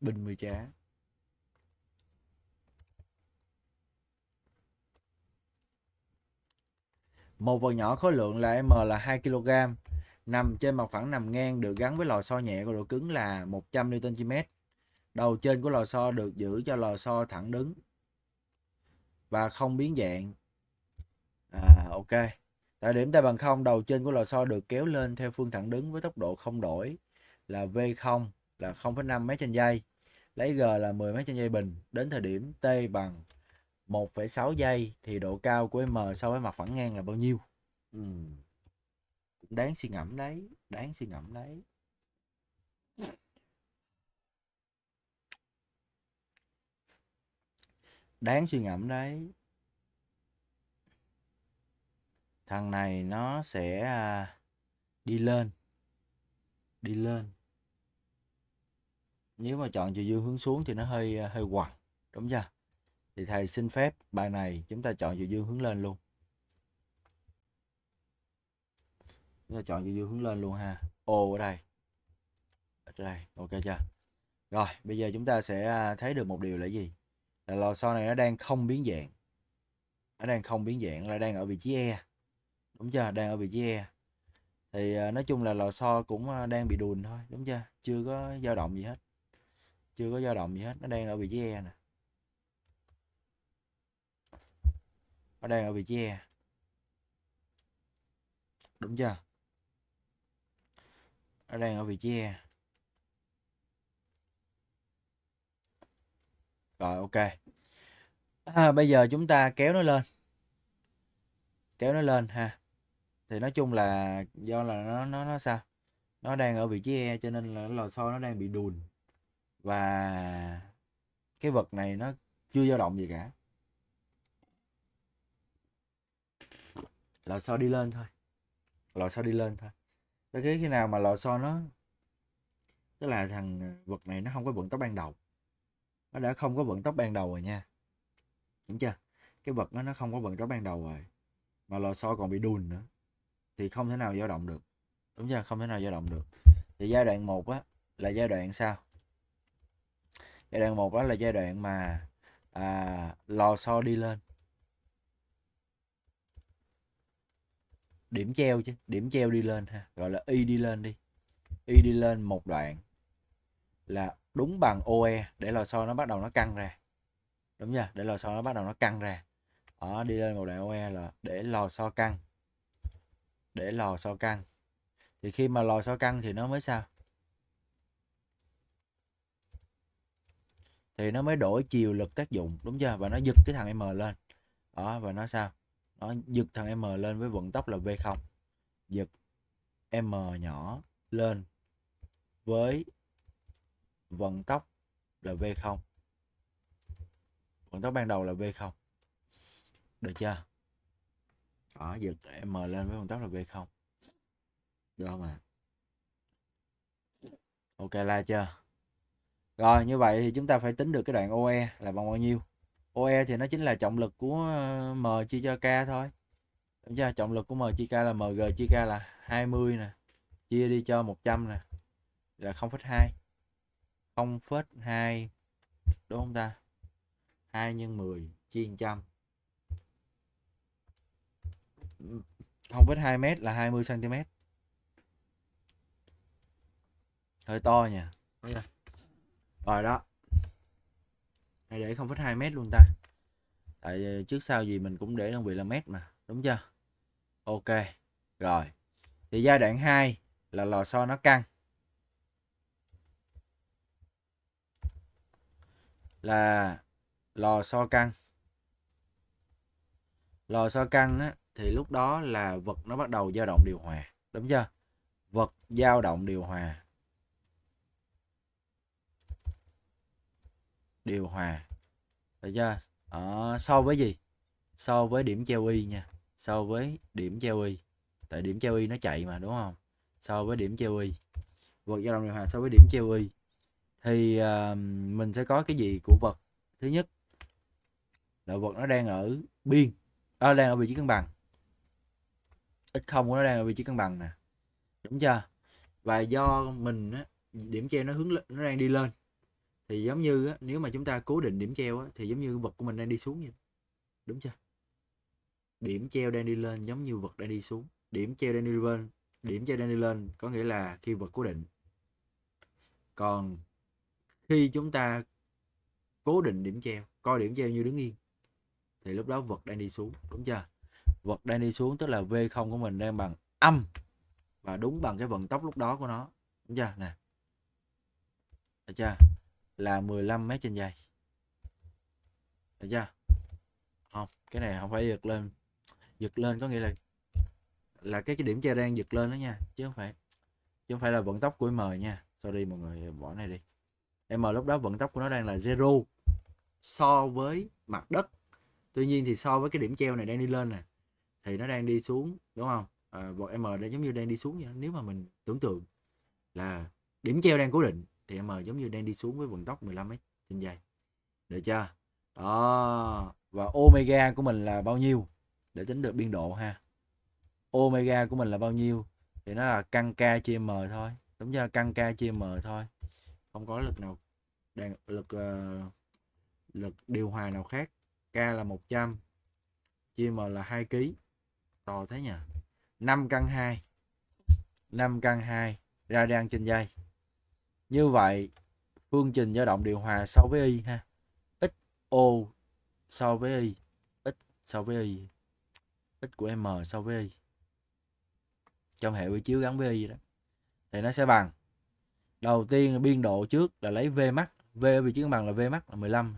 bình 10 trá một vật nhỏ khối lượng là m là 2 kg nằm trên mặt phẳng nằm ngang được gắn với lò xo nhẹ có độ cứng là 100 Nm. Đầu trên của lò xo được giữ cho lò xo thẳng đứng và không biến dạng. À, ok. Tại điểm t bằng 0, đầu trên của lò xo được kéo lên theo phương thẳng đứng với tốc độ không đổi là V0 là 0,5 m trên giây. Lấy G là 10 m trên giây bình. Đến thời điểm T bằng 1,6 giây thì độ cao của M so với mặt phẳng ngang là bao nhiêu? Ừ đáng suy ngẫm đấy đáng suy ngẫm đấy đáng suy ngẫm đấy thằng này nó sẽ à, đi lên đi lên nếu mà chọn chiều dương hướng xuống thì nó hơi à, hơi quằn đúng chưa thì thầy xin phép bài này chúng ta chọn chiều dương hướng lên luôn chúng ta chọn chiều hướng lên luôn ha ô ở đây ở đây ok chưa rồi bây giờ chúng ta sẽ à, thấy được một điều là gì là lò xo này nó đang không biến dạng nó đang không biến dạng là đang ở vị trí e đúng chưa đang ở vị trí e thì à, nói chung là lò xo cũng à, đang bị đùn thôi đúng chưa chưa có dao động gì hết chưa có dao động gì hết nó đang ở vị trí e nè nó đang ở vị trí e đúng chưa nó đang ở vị trí E rồi ok à, bây giờ chúng ta kéo nó lên kéo nó lên ha thì nói chung là do là nó nó nó sao nó đang ở vị trí E cho nên là lò xo nó đang bị đùn và cái vật này nó chưa dao động gì cả lò xo đi lên thôi lò xo đi lên thôi tới khi khi nào mà lò xo nó tức là thằng vật này nó không có vận tốc ban đầu nó đã không có vận tốc ban đầu rồi nha đúng chưa cái vật nó nó không có vận tốc ban đầu rồi mà lò xo còn bị đùn nữa thì không thể nào dao động được đúng chưa không thể nào dao động được thì giai đoạn một á là giai đoạn sao giai đoạn một đó là giai đoạn mà à, lò xo đi lên điểm treo chứ điểm treo đi lên ha gọi là y đi lên đi y đi lên một đoạn là đúng bằng OE để lò xo nó bắt đầu nó căng ra đúng chưa để lò xo nó bắt đầu nó căng ra đó đi lên một đoạn OE là để lò xo căng để lò xo căng thì khi mà lò xo căng thì nó mới sao thì nó mới đổi chiều lực tác dụng đúng chưa và nó giật cái thằng M lên đó và nó sao nó giật thằng M lên với vận tốc là V0 giật M nhỏ lên với vận tốc là V0 vận tốc ban đầu là V0 được chưa đó giật M lên với vận tốc là V0 được không ạ à? ok là chưa rồi như vậy thì chúng ta phải tính được cái đoạn OE là bằng bao nhiêu OE thì nó chính là trọng lực của ờ, M chia cho K thôi. Đúng chưa? Trọng lực của M chia K là MG chia K là 20 nè. Chia đi cho 100 nè. Là 0,2. 0,2 đúng không ta? 2 nhân 10 chia 100. 0,2 m là 20 cm. Hơi to nha. Rồi đó hay để 0,2 mét luôn ta tại trước sau gì mình cũng để đơn vị là mét mà đúng chưa ok rồi thì giai đoạn 2 là lò xo nó căng là lò xo căng lò xo căng á, thì lúc đó là vật nó bắt đầu dao động điều hòa đúng chưa vật dao động điều hòa điều hòa được chưa ở ờ, so với gì so với điểm treo y nha so với điểm treo y tại điểm treo y nó chạy mà đúng không so với điểm treo y vật dao động điều hòa so với điểm treo y thì uh, mình sẽ có cái gì của vật thứ nhất là vật nó đang ở biên à, đang ở vị trí cân bằng x không của nó đang ở vị trí cân bằng nè đúng chưa và do mình á, điểm treo nó hướng nó đang đi lên thì giống như á, nếu mà chúng ta cố định điểm treo á, thì giống như vật của mình đang đi xuống vậy đúng chưa điểm treo đang đi lên giống như vật đang đi xuống điểm treo đang đi lên điểm treo đang đi lên có nghĩa là khi vật cố định còn khi chúng ta cố định điểm treo coi điểm treo như đứng yên thì lúc đó vật đang đi xuống đúng chưa vật đang đi xuống tức là v không của mình đang bằng âm và đúng bằng cái vận tốc lúc đó của nó đúng chưa nè được chưa là 15 mét trên giây được chưa không cái này không phải giật lên giật lên có nghĩa là là cái, cái điểm che đang giật lên đó nha chứ không phải chứ không phải là vận tốc của m nha sorry mọi người bỏ này đi m lúc đó vận tốc của nó đang là zero so với mặt đất tuy nhiên thì so với cái điểm treo này đang đi lên nè thì nó đang đi xuống đúng không à, bọn m đang giống như đang đi xuống vậy nếu mà mình tưởng tượng là điểm treo đang cố định thì M giống như đang đi xuống với vận tốc 15 m trên giây được chưa đó và omega của mình là bao nhiêu để tính được biên độ ha omega của mình là bao nhiêu thì nó là căn k chia m thôi đúng chưa căn k chia m thôi không có lực nào đang lực uh, lực điều hòa nào khác k là 100 chia m là 2 kg to thế nhỉ 5 căn 2 5 căn 2 ra đang trên dây như vậy, phương trình dao động điều hòa so với y ha. o so với y, x so với y, x của m so với y. Trong hệ quy chiếu gắn với y đó. Thì nó sẽ bằng đầu tiên biên độ trước là lấy v max, v ở vị trí bằng là v max là 15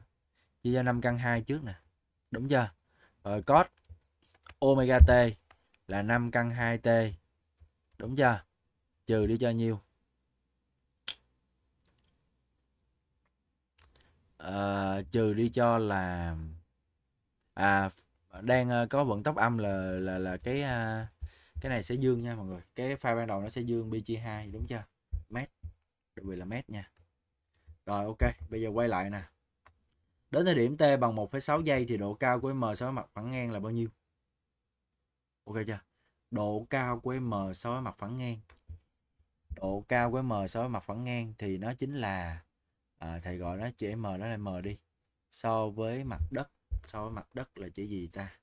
chia cho 5 căn 2 trước nè. Đúng chưa? Rồi cos omega t là 5 căn 2t. Đúng chưa? Trừ đi cho nhiêu? uh, trừ đi cho là à đang uh, có vận tốc âm là là là cái uh, cái này sẽ dương nha mọi người cái file ban đầu nó sẽ dương bg2 đúng chưa mét đặc biệt là mét nha rồi ok bây giờ quay lại nè đến thời điểm t bằng 1,6 giây thì độ cao của m so với mặt phẳng ngang là bao nhiêu ok chưa độ cao của m so với mặt phẳng ngang độ cao của m so với mặt phẳng ngang thì nó chính là à, thầy gọi nó chữ m đó là m đi so với mặt đất so với mặt đất là chữ gì ta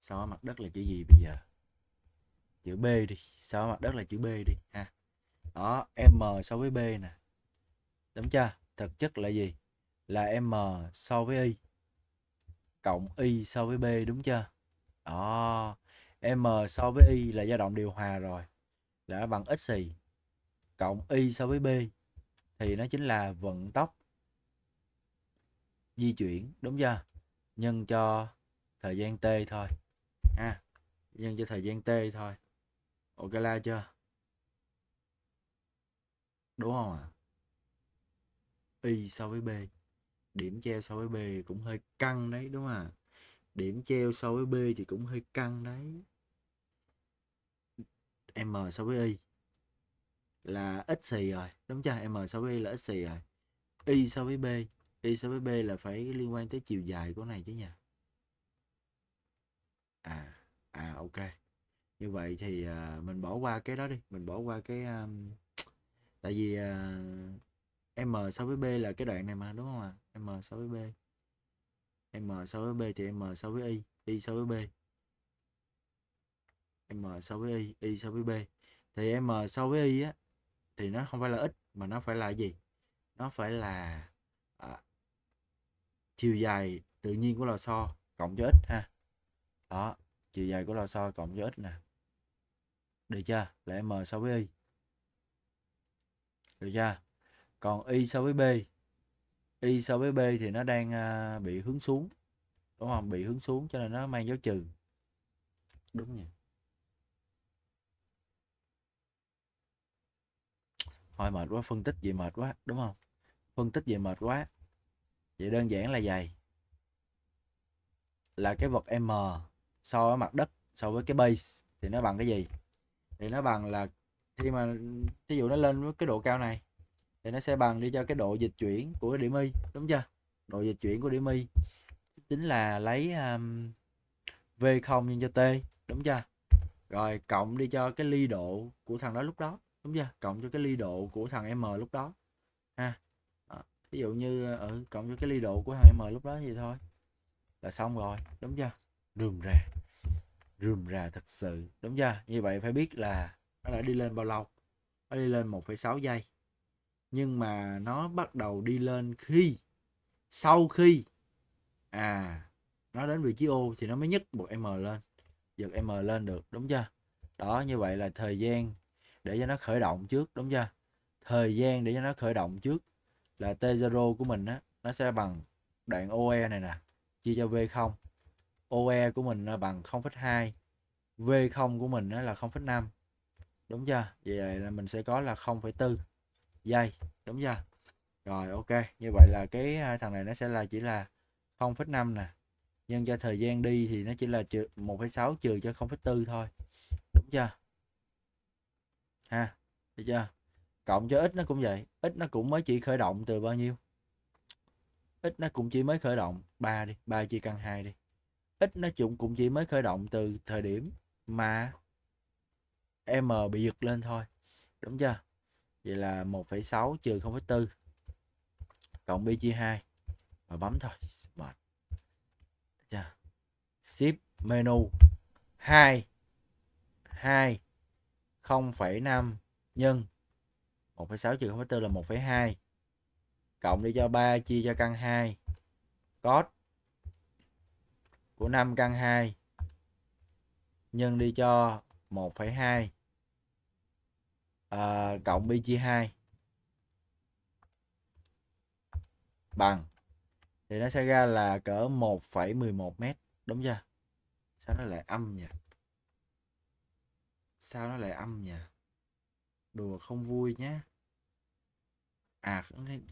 so với mặt đất là chữ gì bây giờ chữ b đi so với mặt đất là chữ b đi ha đó m so với b nè đúng chưa thực chất là gì là m so với y cộng y so với b đúng chưa đó m so với y là dao động điều hòa rồi là bằng xì cộng y so với b thì nó chính là vận tốc di chuyển đúng chưa nhân cho thời gian t thôi ha nhân cho thời gian t thôi ok la chưa đúng không ạ à? y so với b điểm treo so với b cũng hơi căng đấy đúng không ạ à? điểm treo so với b thì cũng hơi căng đấy m so với y là ít xì rồi đúng chưa m so với y là ít xì rồi y so với b y so với b là phải liên quan tới chiều dài của này chứ nhỉ? à à ok như vậy thì uh, mình bỏ qua cái đó đi mình bỏ qua cái um, tại vì uh, m so với b là cái đoạn này mà đúng không ạ à? m so với b m so với b thì m so với y y so với b m so với y y so với b thì m so với y á thì nó không phải là ít mà nó phải là gì nó phải là à, chiều dài tự nhiên của lò xo cộng cho ít ha đó chiều dài của lò xo cộng cho ít nè được chưa là m so với y được chưa còn y so với b y so với b thì nó đang uh, bị hướng xuống đúng không bị hướng xuống cho nên nó mang dấu trừ đúng nhỉ thôi mệt quá phân tích gì mệt quá đúng không phân tích gì mệt quá vậy đơn giản là vậy là cái vật m so với mặt đất so với cái base thì nó bằng cái gì thì nó bằng là khi mà thí dụ nó lên với cái độ cao này thì nó sẽ bằng đi cho cái độ dịch chuyển của điểm y đúng chưa độ dịch chuyển của điểm y chính là lấy um, v0 nhân cho t đúng chưa rồi cộng đi cho cái ly độ của thằng đó lúc đó đúng chưa cộng cho cái ly độ của thằng m lúc đó ha à, ví dụ như ừ, cộng cho cái ly độ của thằng m lúc đó thì thôi là xong rồi đúng chưa rườm rà rườm rà thật sự đúng chưa như vậy phải biết là nó đã đi lên bao lâu nó đi lên 1,6 giây nhưng mà nó bắt đầu đi lên khi sau khi à nó đến vị trí ô thì nó mới nhấc một m lên giật m lên được đúng chưa đó như vậy là thời gian để cho nó khởi động trước đúng chưa thời gian để cho nó khởi động trước là T0 của mình á nó sẽ bằng đoạn OE này nè chia cho V0 OE của mình là bằng 0,2 V0 của mình là 0,5 đúng chưa vậy là mình sẽ có là 0,4 giây đúng chưa rồi ok như vậy là cái à, thằng này nó sẽ là chỉ là 0,5 nè nhân cho thời gian đi thì nó chỉ là 1,6 trừ cho 0,4 thôi đúng chưa ha được chưa cộng cho ít nó cũng vậy ít nó cũng mới chỉ khởi động từ bao nhiêu ít nó cũng chỉ mới khởi động 3 đi 3 chia căn 2 đi ít nó cũng cũng chỉ mới khởi động từ thời điểm mà m bị giật lên thôi đúng chưa vậy là 1,6 trừ 0,4 cộng b chia 2 và bấm thôi mệt chưa ship menu 2 2 0,5 nhân 1,6 trừ 0,4 là 1,2 cộng đi cho 3 chia cho căn 2 cos của 5 căn 2 nhân đi cho 1,2 à, cộng bi chia 2 bằng thì nó sẽ ra là cỡ 1,11 mét đúng chưa sao nó lại âm nhỉ sao nó lại âm nhỉ đùa không vui nhé à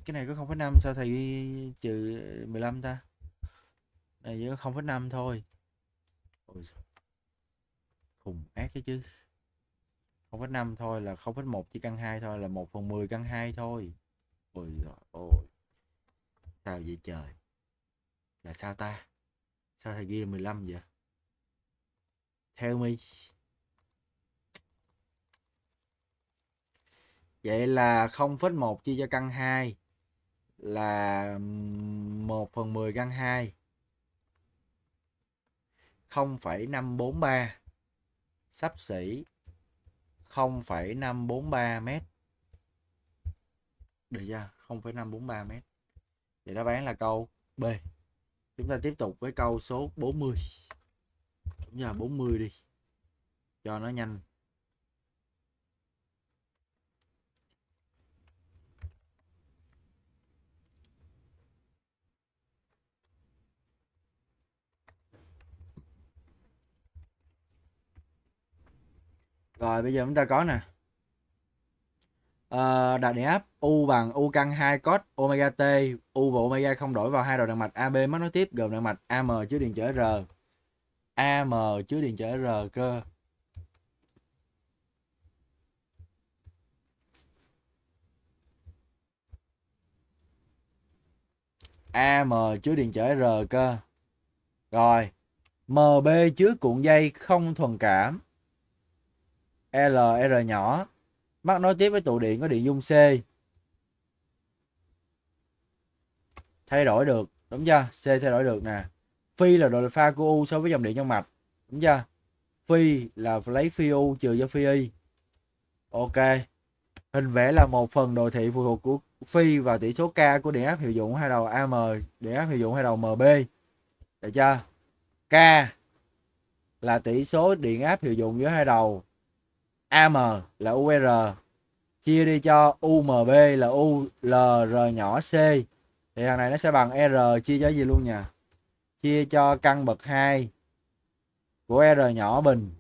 cái này có không phẩy năm sao thầy ghi trừ 15 ta này chỉ có không phẩy năm thôi Ôi, khùng ác cái chứ không phẩy năm thôi là không phẩy một chỉ căn hai thôi là một phần mười căn hai thôi ôi giời ôi sao vậy trời là sao ta sao thầy ghi 15 vậy theo mi Vậy là 0,1 chia cho căn 2 là 1 phần 10 căn 2. 0,543 sắp xỉ 0,543 mét. Được chưa? 0,543 mét. Vậy đáp án là câu B. Chúng ta tiếp tục với câu số 40. Đúng giờ 40 đi. Cho nó nhanh. Rồi bây giờ chúng ta có nè. À, ờ, đạt điện áp U bằng U căn 2 cos omega T, U và omega không đổi vào hai đầu đàn mạch AB mắc nối tiếp gồm đàn mạch AM chứa điện trở R. AM chứa điện trở R cơ. AM chứa điện trở R cơ. Rồi, MB chứa cuộn dây không thuần cảm. L, R nhỏ. Mắc nối tiếp với tụ điện có điện dung C. Thay đổi được, đúng chưa? C thay đổi được nè. Phi là độ pha của U so với dòng điện trong mạch, đúng chưa? Phi là lấy phi U trừ cho phi Y. Ok. Hình vẽ là một phần đồ thị phụ thuộc của phi và tỷ số K của điện áp hiệu dụng hai đầu AM, điện áp hiệu dụng hai đầu MB. Được chưa? K là tỷ số điện áp hiệu dụng giữa hai đầu AM là UR chia đi cho UMB là ULR nhỏ C thì thằng này nó sẽ bằng R chia cho gì luôn nha chia cho căn bậc 2 của R nhỏ bình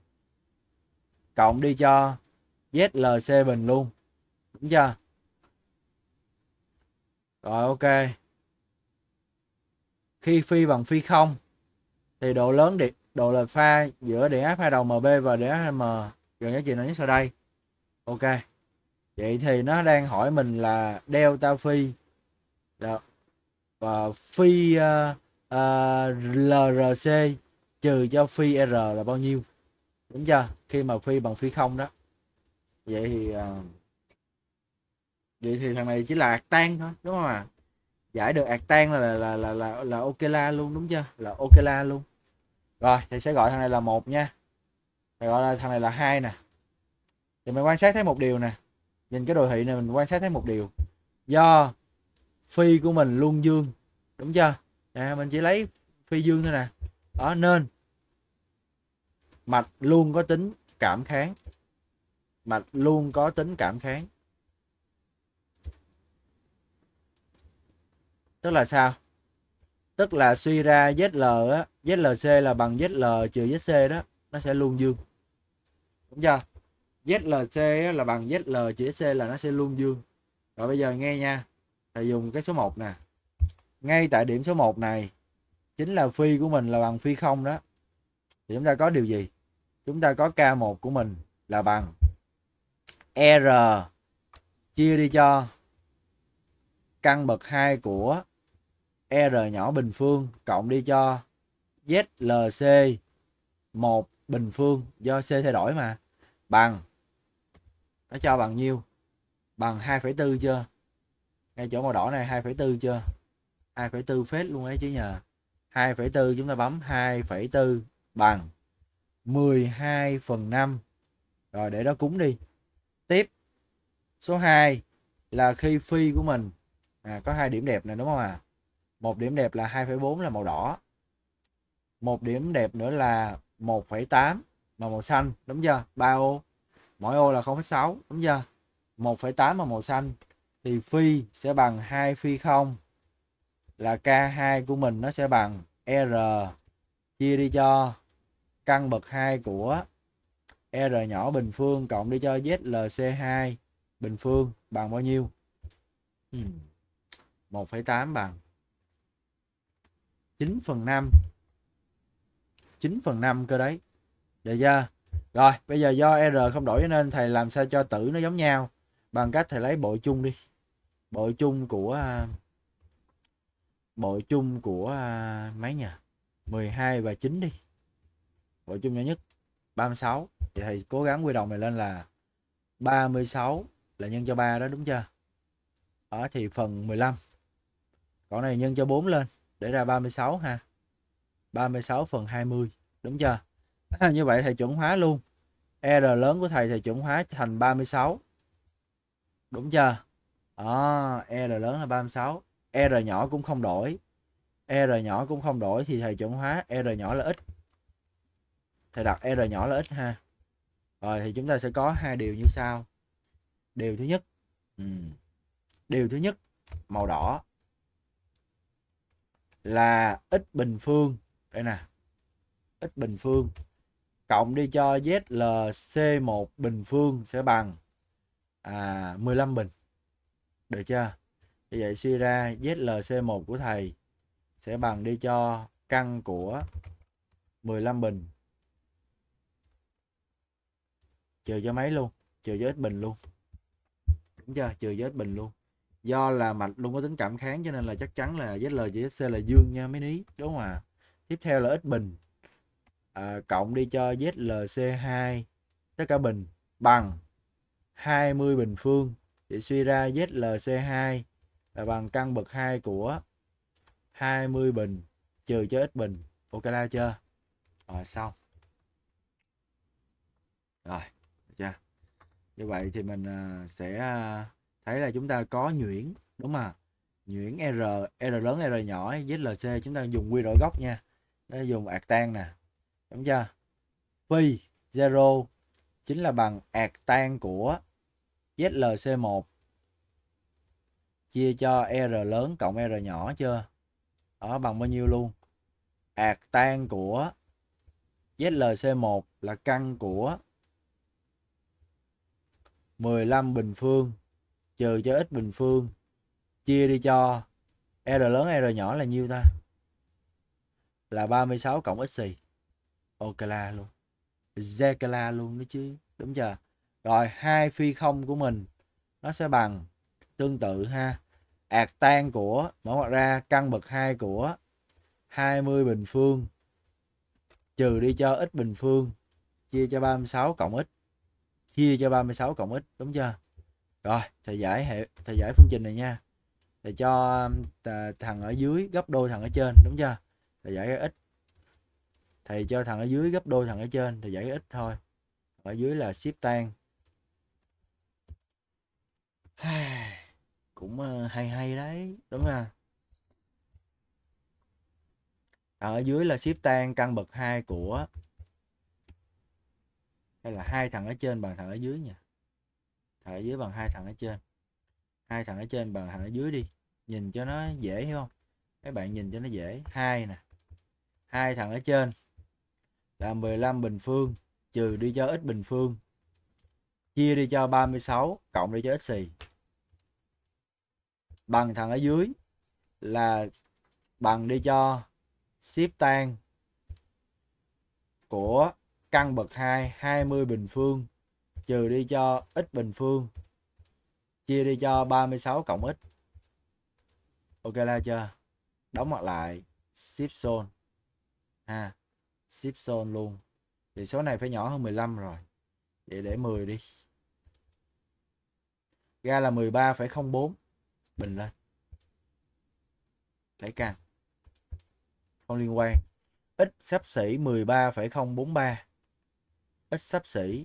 cộng đi cho ZLC bình luôn đúng chưa rồi ok khi phi bằng phi không thì độ lớn điện độ lệch pha giữa điện áp hai đầu MB và điện áp M gần giá trị lớn nhất sau đây ok vậy thì nó đang hỏi mình là delta phi và phi uh, ờ, uh, ờ, lrc trừ cho phi r là bao nhiêu đúng chưa khi mà phi bằng phi không đó vậy thì uh, vậy thì thằng này chỉ là tan thôi đúng không ạ à? giải được arctan tan là là là là, là ok la luôn đúng chưa là ok la luôn rồi thì sẽ gọi thằng này là một nha phải gọi là thằng này là hai nè thì mình quan sát thấy một điều nè nhìn cái đồ thị này mình quan sát thấy một điều do phi của mình luôn dương đúng chưa à, mình chỉ lấy phi dương thôi nè đó nên mạch luôn có tính cảm kháng mạch luôn có tính cảm kháng tức là sao tức là suy ra ZL á, ZLC là bằng ZL trừ ZC đó nó sẽ luôn dương đúng chưa ZLC là bằng ZL chữ C là nó sẽ luôn dương rồi bây giờ nghe nha thầy dùng cái số 1 nè ngay tại điểm số 1 này chính là phi của mình là bằng phi không đó thì chúng ta có điều gì chúng ta có K1 của mình là bằng R chia đi cho căn bậc 2 của R nhỏ bình phương cộng đi cho ZLC 1 bình phương do C thay đổi mà bằng nó cho bằng nhiêu bằng 2,4 chưa ngay chỗ màu đỏ này 2,4 chưa 2,4 phết luôn ấy chứ nhờ 2,4 chúng ta bấm 2,4 bằng 12 phần 5 rồi để đó cúng đi tiếp số 2 là khi phi của mình à, có hai điểm đẹp này đúng không à một điểm đẹp là 2,4 là màu đỏ một điểm đẹp nữa là 1,8 mà màu xanh đúng chưa 3 ô mỗi ô là 0,6 đúng chưa 1,8 mà màu xanh thì phi sẽ bằng 2 phi 0 là K2 của mình nó sẽ bằng R chia đi cho căn bậc 2 của R nhỏ bình phương cộng đi cho ZLC2 bình phương bằng bao nhiêu? Ừ. 1,8 bằng 9 phần 5 9 phần 5 cơ đấy được dạ, chưa dạ. rồi bây giờ do R không đổi nên thầy làm sao cho tử nó giống nhau bằng cách thầy lấy bộ chung đi bộ chung của à, bộ chung của à, mấy nhỉ 12 và 9 đi bộ chung nhỏ nhất 36 thì thầy cố gắng quy đồng này lên là 36 là nhân cho 3 đó đúng chưa ở thì phần 15 còn này nhân cho 4 lên để ra 36 ha 36 phần 20 đúng chưa như vậy thầy chuẩn hóa luôn R lớn của thầy thầy chuẩn hóa thành 36 đúng chưa đó, R lớn là 36 R nhỏ cũng không đổi R nhỏ cũng không đổi thì thầy chuẩn hóa R nhỏ là ít thầy đặt R nhỏ là ít ha rồi thì chúng ta sẽ có hai điều như sau điều thứ nhất ừ, điều thứ nhất màu đỏ là x bình phương đây nè x bình phương cộng đi cho c 1 bình phương sẽ bằng à, 15 bình được chưa như vậy suy ra c 1 của thầy sẽ bằng đi cho căn của 15 bình trừ cho mấy luôn trừ cho x bình luôn đúng chưa trừ cho x bình luôn do là mạch luôn có tính cảm kháng cho nên là chắc chắn là ZL và c là dương nha mấy ní đúng không ạ à? tiếp theo là x bình à, cộng đi cho ZLC2 tất cả bình bằng 20 bình phương thì suy ra ZLC2 là bằng căn bậc 2 của 20 bình trừ cho x bình ok la chưa rồi xong rồi chưa như vậy thì mình à, sẽ à, thấy là chúng ta có nhuyễn đúng không nhuyễn r r lớn r nhỏ zlc chúng ta dùng quy đổi gốc nha đó dùng tan nè đúng chưa phi zero chính là bằng tan của zlc1 chia cho r lớn cộng r nhỏ chưa đó bằng bao nhiêu luôn tan của zlc1 là căn của 15 bình phương trừ cho x bình phương chia đi cho r lớn r nhỏ là nhiêu ta là 36 cộng xì Okala luôn Zekala luôn đó chứ đúng chưa rồi hai phi không của mình nó sẽ bằng tương tự ha ạt tan của mở ngoặc ra căn bậc 2 của 20 bình phương trừ đi cho x bình phương chia cho 36 cộng x chia cho 36 cộng x đúng chưa rồi thầy giải hệ thầy giải phương trình này nha thầy cho um, thằng ở dưới gấp đôi thằng ở trên đúng chưa thầy giải cái ít, thầy cho thằng ở dưới gấp đôi thằng ở trên thì giải cái ít thôi ở dưới là ship tan cũng ờ, hay hay đấy đúng không ở dưới là ship tan căn bậc 2 của hay là hai thằng ở trên bằng thằng ở dưới nha thằng ở dưới bằng hai thằng ở trên hai thằng ở trên bằng thằng ở dưới đi nhìn cho nó dễ hiểu không các bạn nhìn cho nó dễ hai nè hai thằng ở trên là 15 bình phương trừ đi cho ít bình phương chia đi cho 36 cộng đi cho ít xì bằng thằng ở dưới là bằng đi cho ship tan của căn bậc 2 20 bình phương trừ đi cho ít bình phương chia đi cho 36 cộng ít ok là chưa đóng mặt lại ship zone ha ship zone luôn thì số này phải nhỏ hơn 15 rồi vậy để 10 đi ra là 13,04 bình lên lấy càng không liên quan ít sắp xỉ 13,043 ít sắp xỉ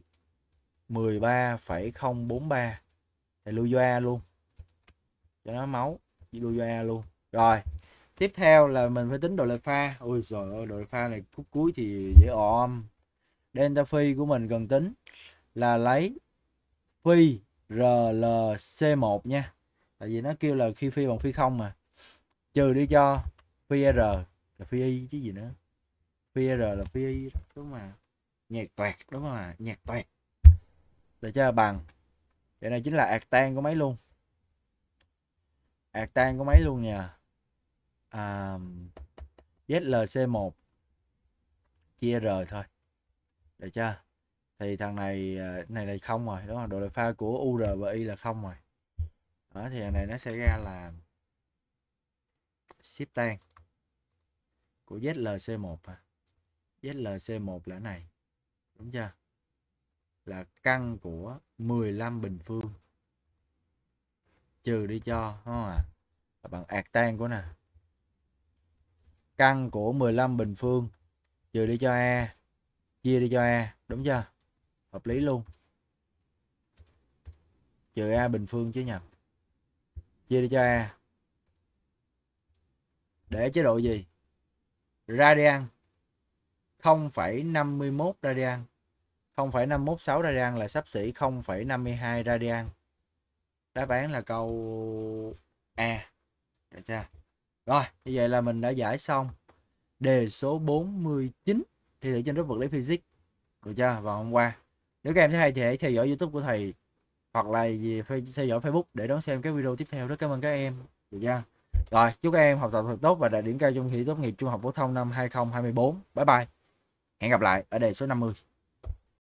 13,043 thì lưu vô luôn cho nó máu lưu vô luôn rồi tiếp theo là mình phải tính độ lệch pha ôi rồi ơi độ lệch pha này khúc cuối thì dễ ôm delta phi của mình cần tính là lấy phi RLC1 nha tại vì nó kêu là khi phi bằng phi không mà trừ đi cho phi R là phi Y chứ gì nữa phi R là phi Y đó, đúng mà nhạc toẹt đúng không ạ nhạc toẹt để cho bằng vậy này chính là ạc tan của máy luôn ạc tan của máy luôn nha à, ZLC1 chia R thôi được chưa thì thằng này ờ, này là không rồi đúng không độ lệch pha của UR và Y là không rồi đó thì thằng này nó sẽ ra là ship tan của ZLC1 à. ZLC1 là này đúng chưa là căn của 15 bình phương trừ đi cho đúng không à? bằng ạt tan của nè căn của 15 bình phương trừ đi cho e chia đi cho e đúng chưa hợp lý luôn trừ a bình phương chứ nhầm chia đi cho a để chế độ gì radian 0,51 radian 0,516 radian là sắp xỉ 0,52 radian đáp án là câu a được chưa rồi, như vậy là mình đã giải xong đề số 49 Thì thử trên lớp vật lý physics được chưa vào hôm qua. Nếu các em thấy hay thì hãy theo dõi YouTube của thầy hoặc là gì theo dõi Facebook để đón xem các video tiếp theo. Rất cảm ơn các em. Được chưa? Rồi, chúc các em học tập thật tốt và đạt điểm cao trong kỳ tốt nghiệp trung học phổ thông năm 2024. Bye bye. Hẹn gặp lại ở đề số 50.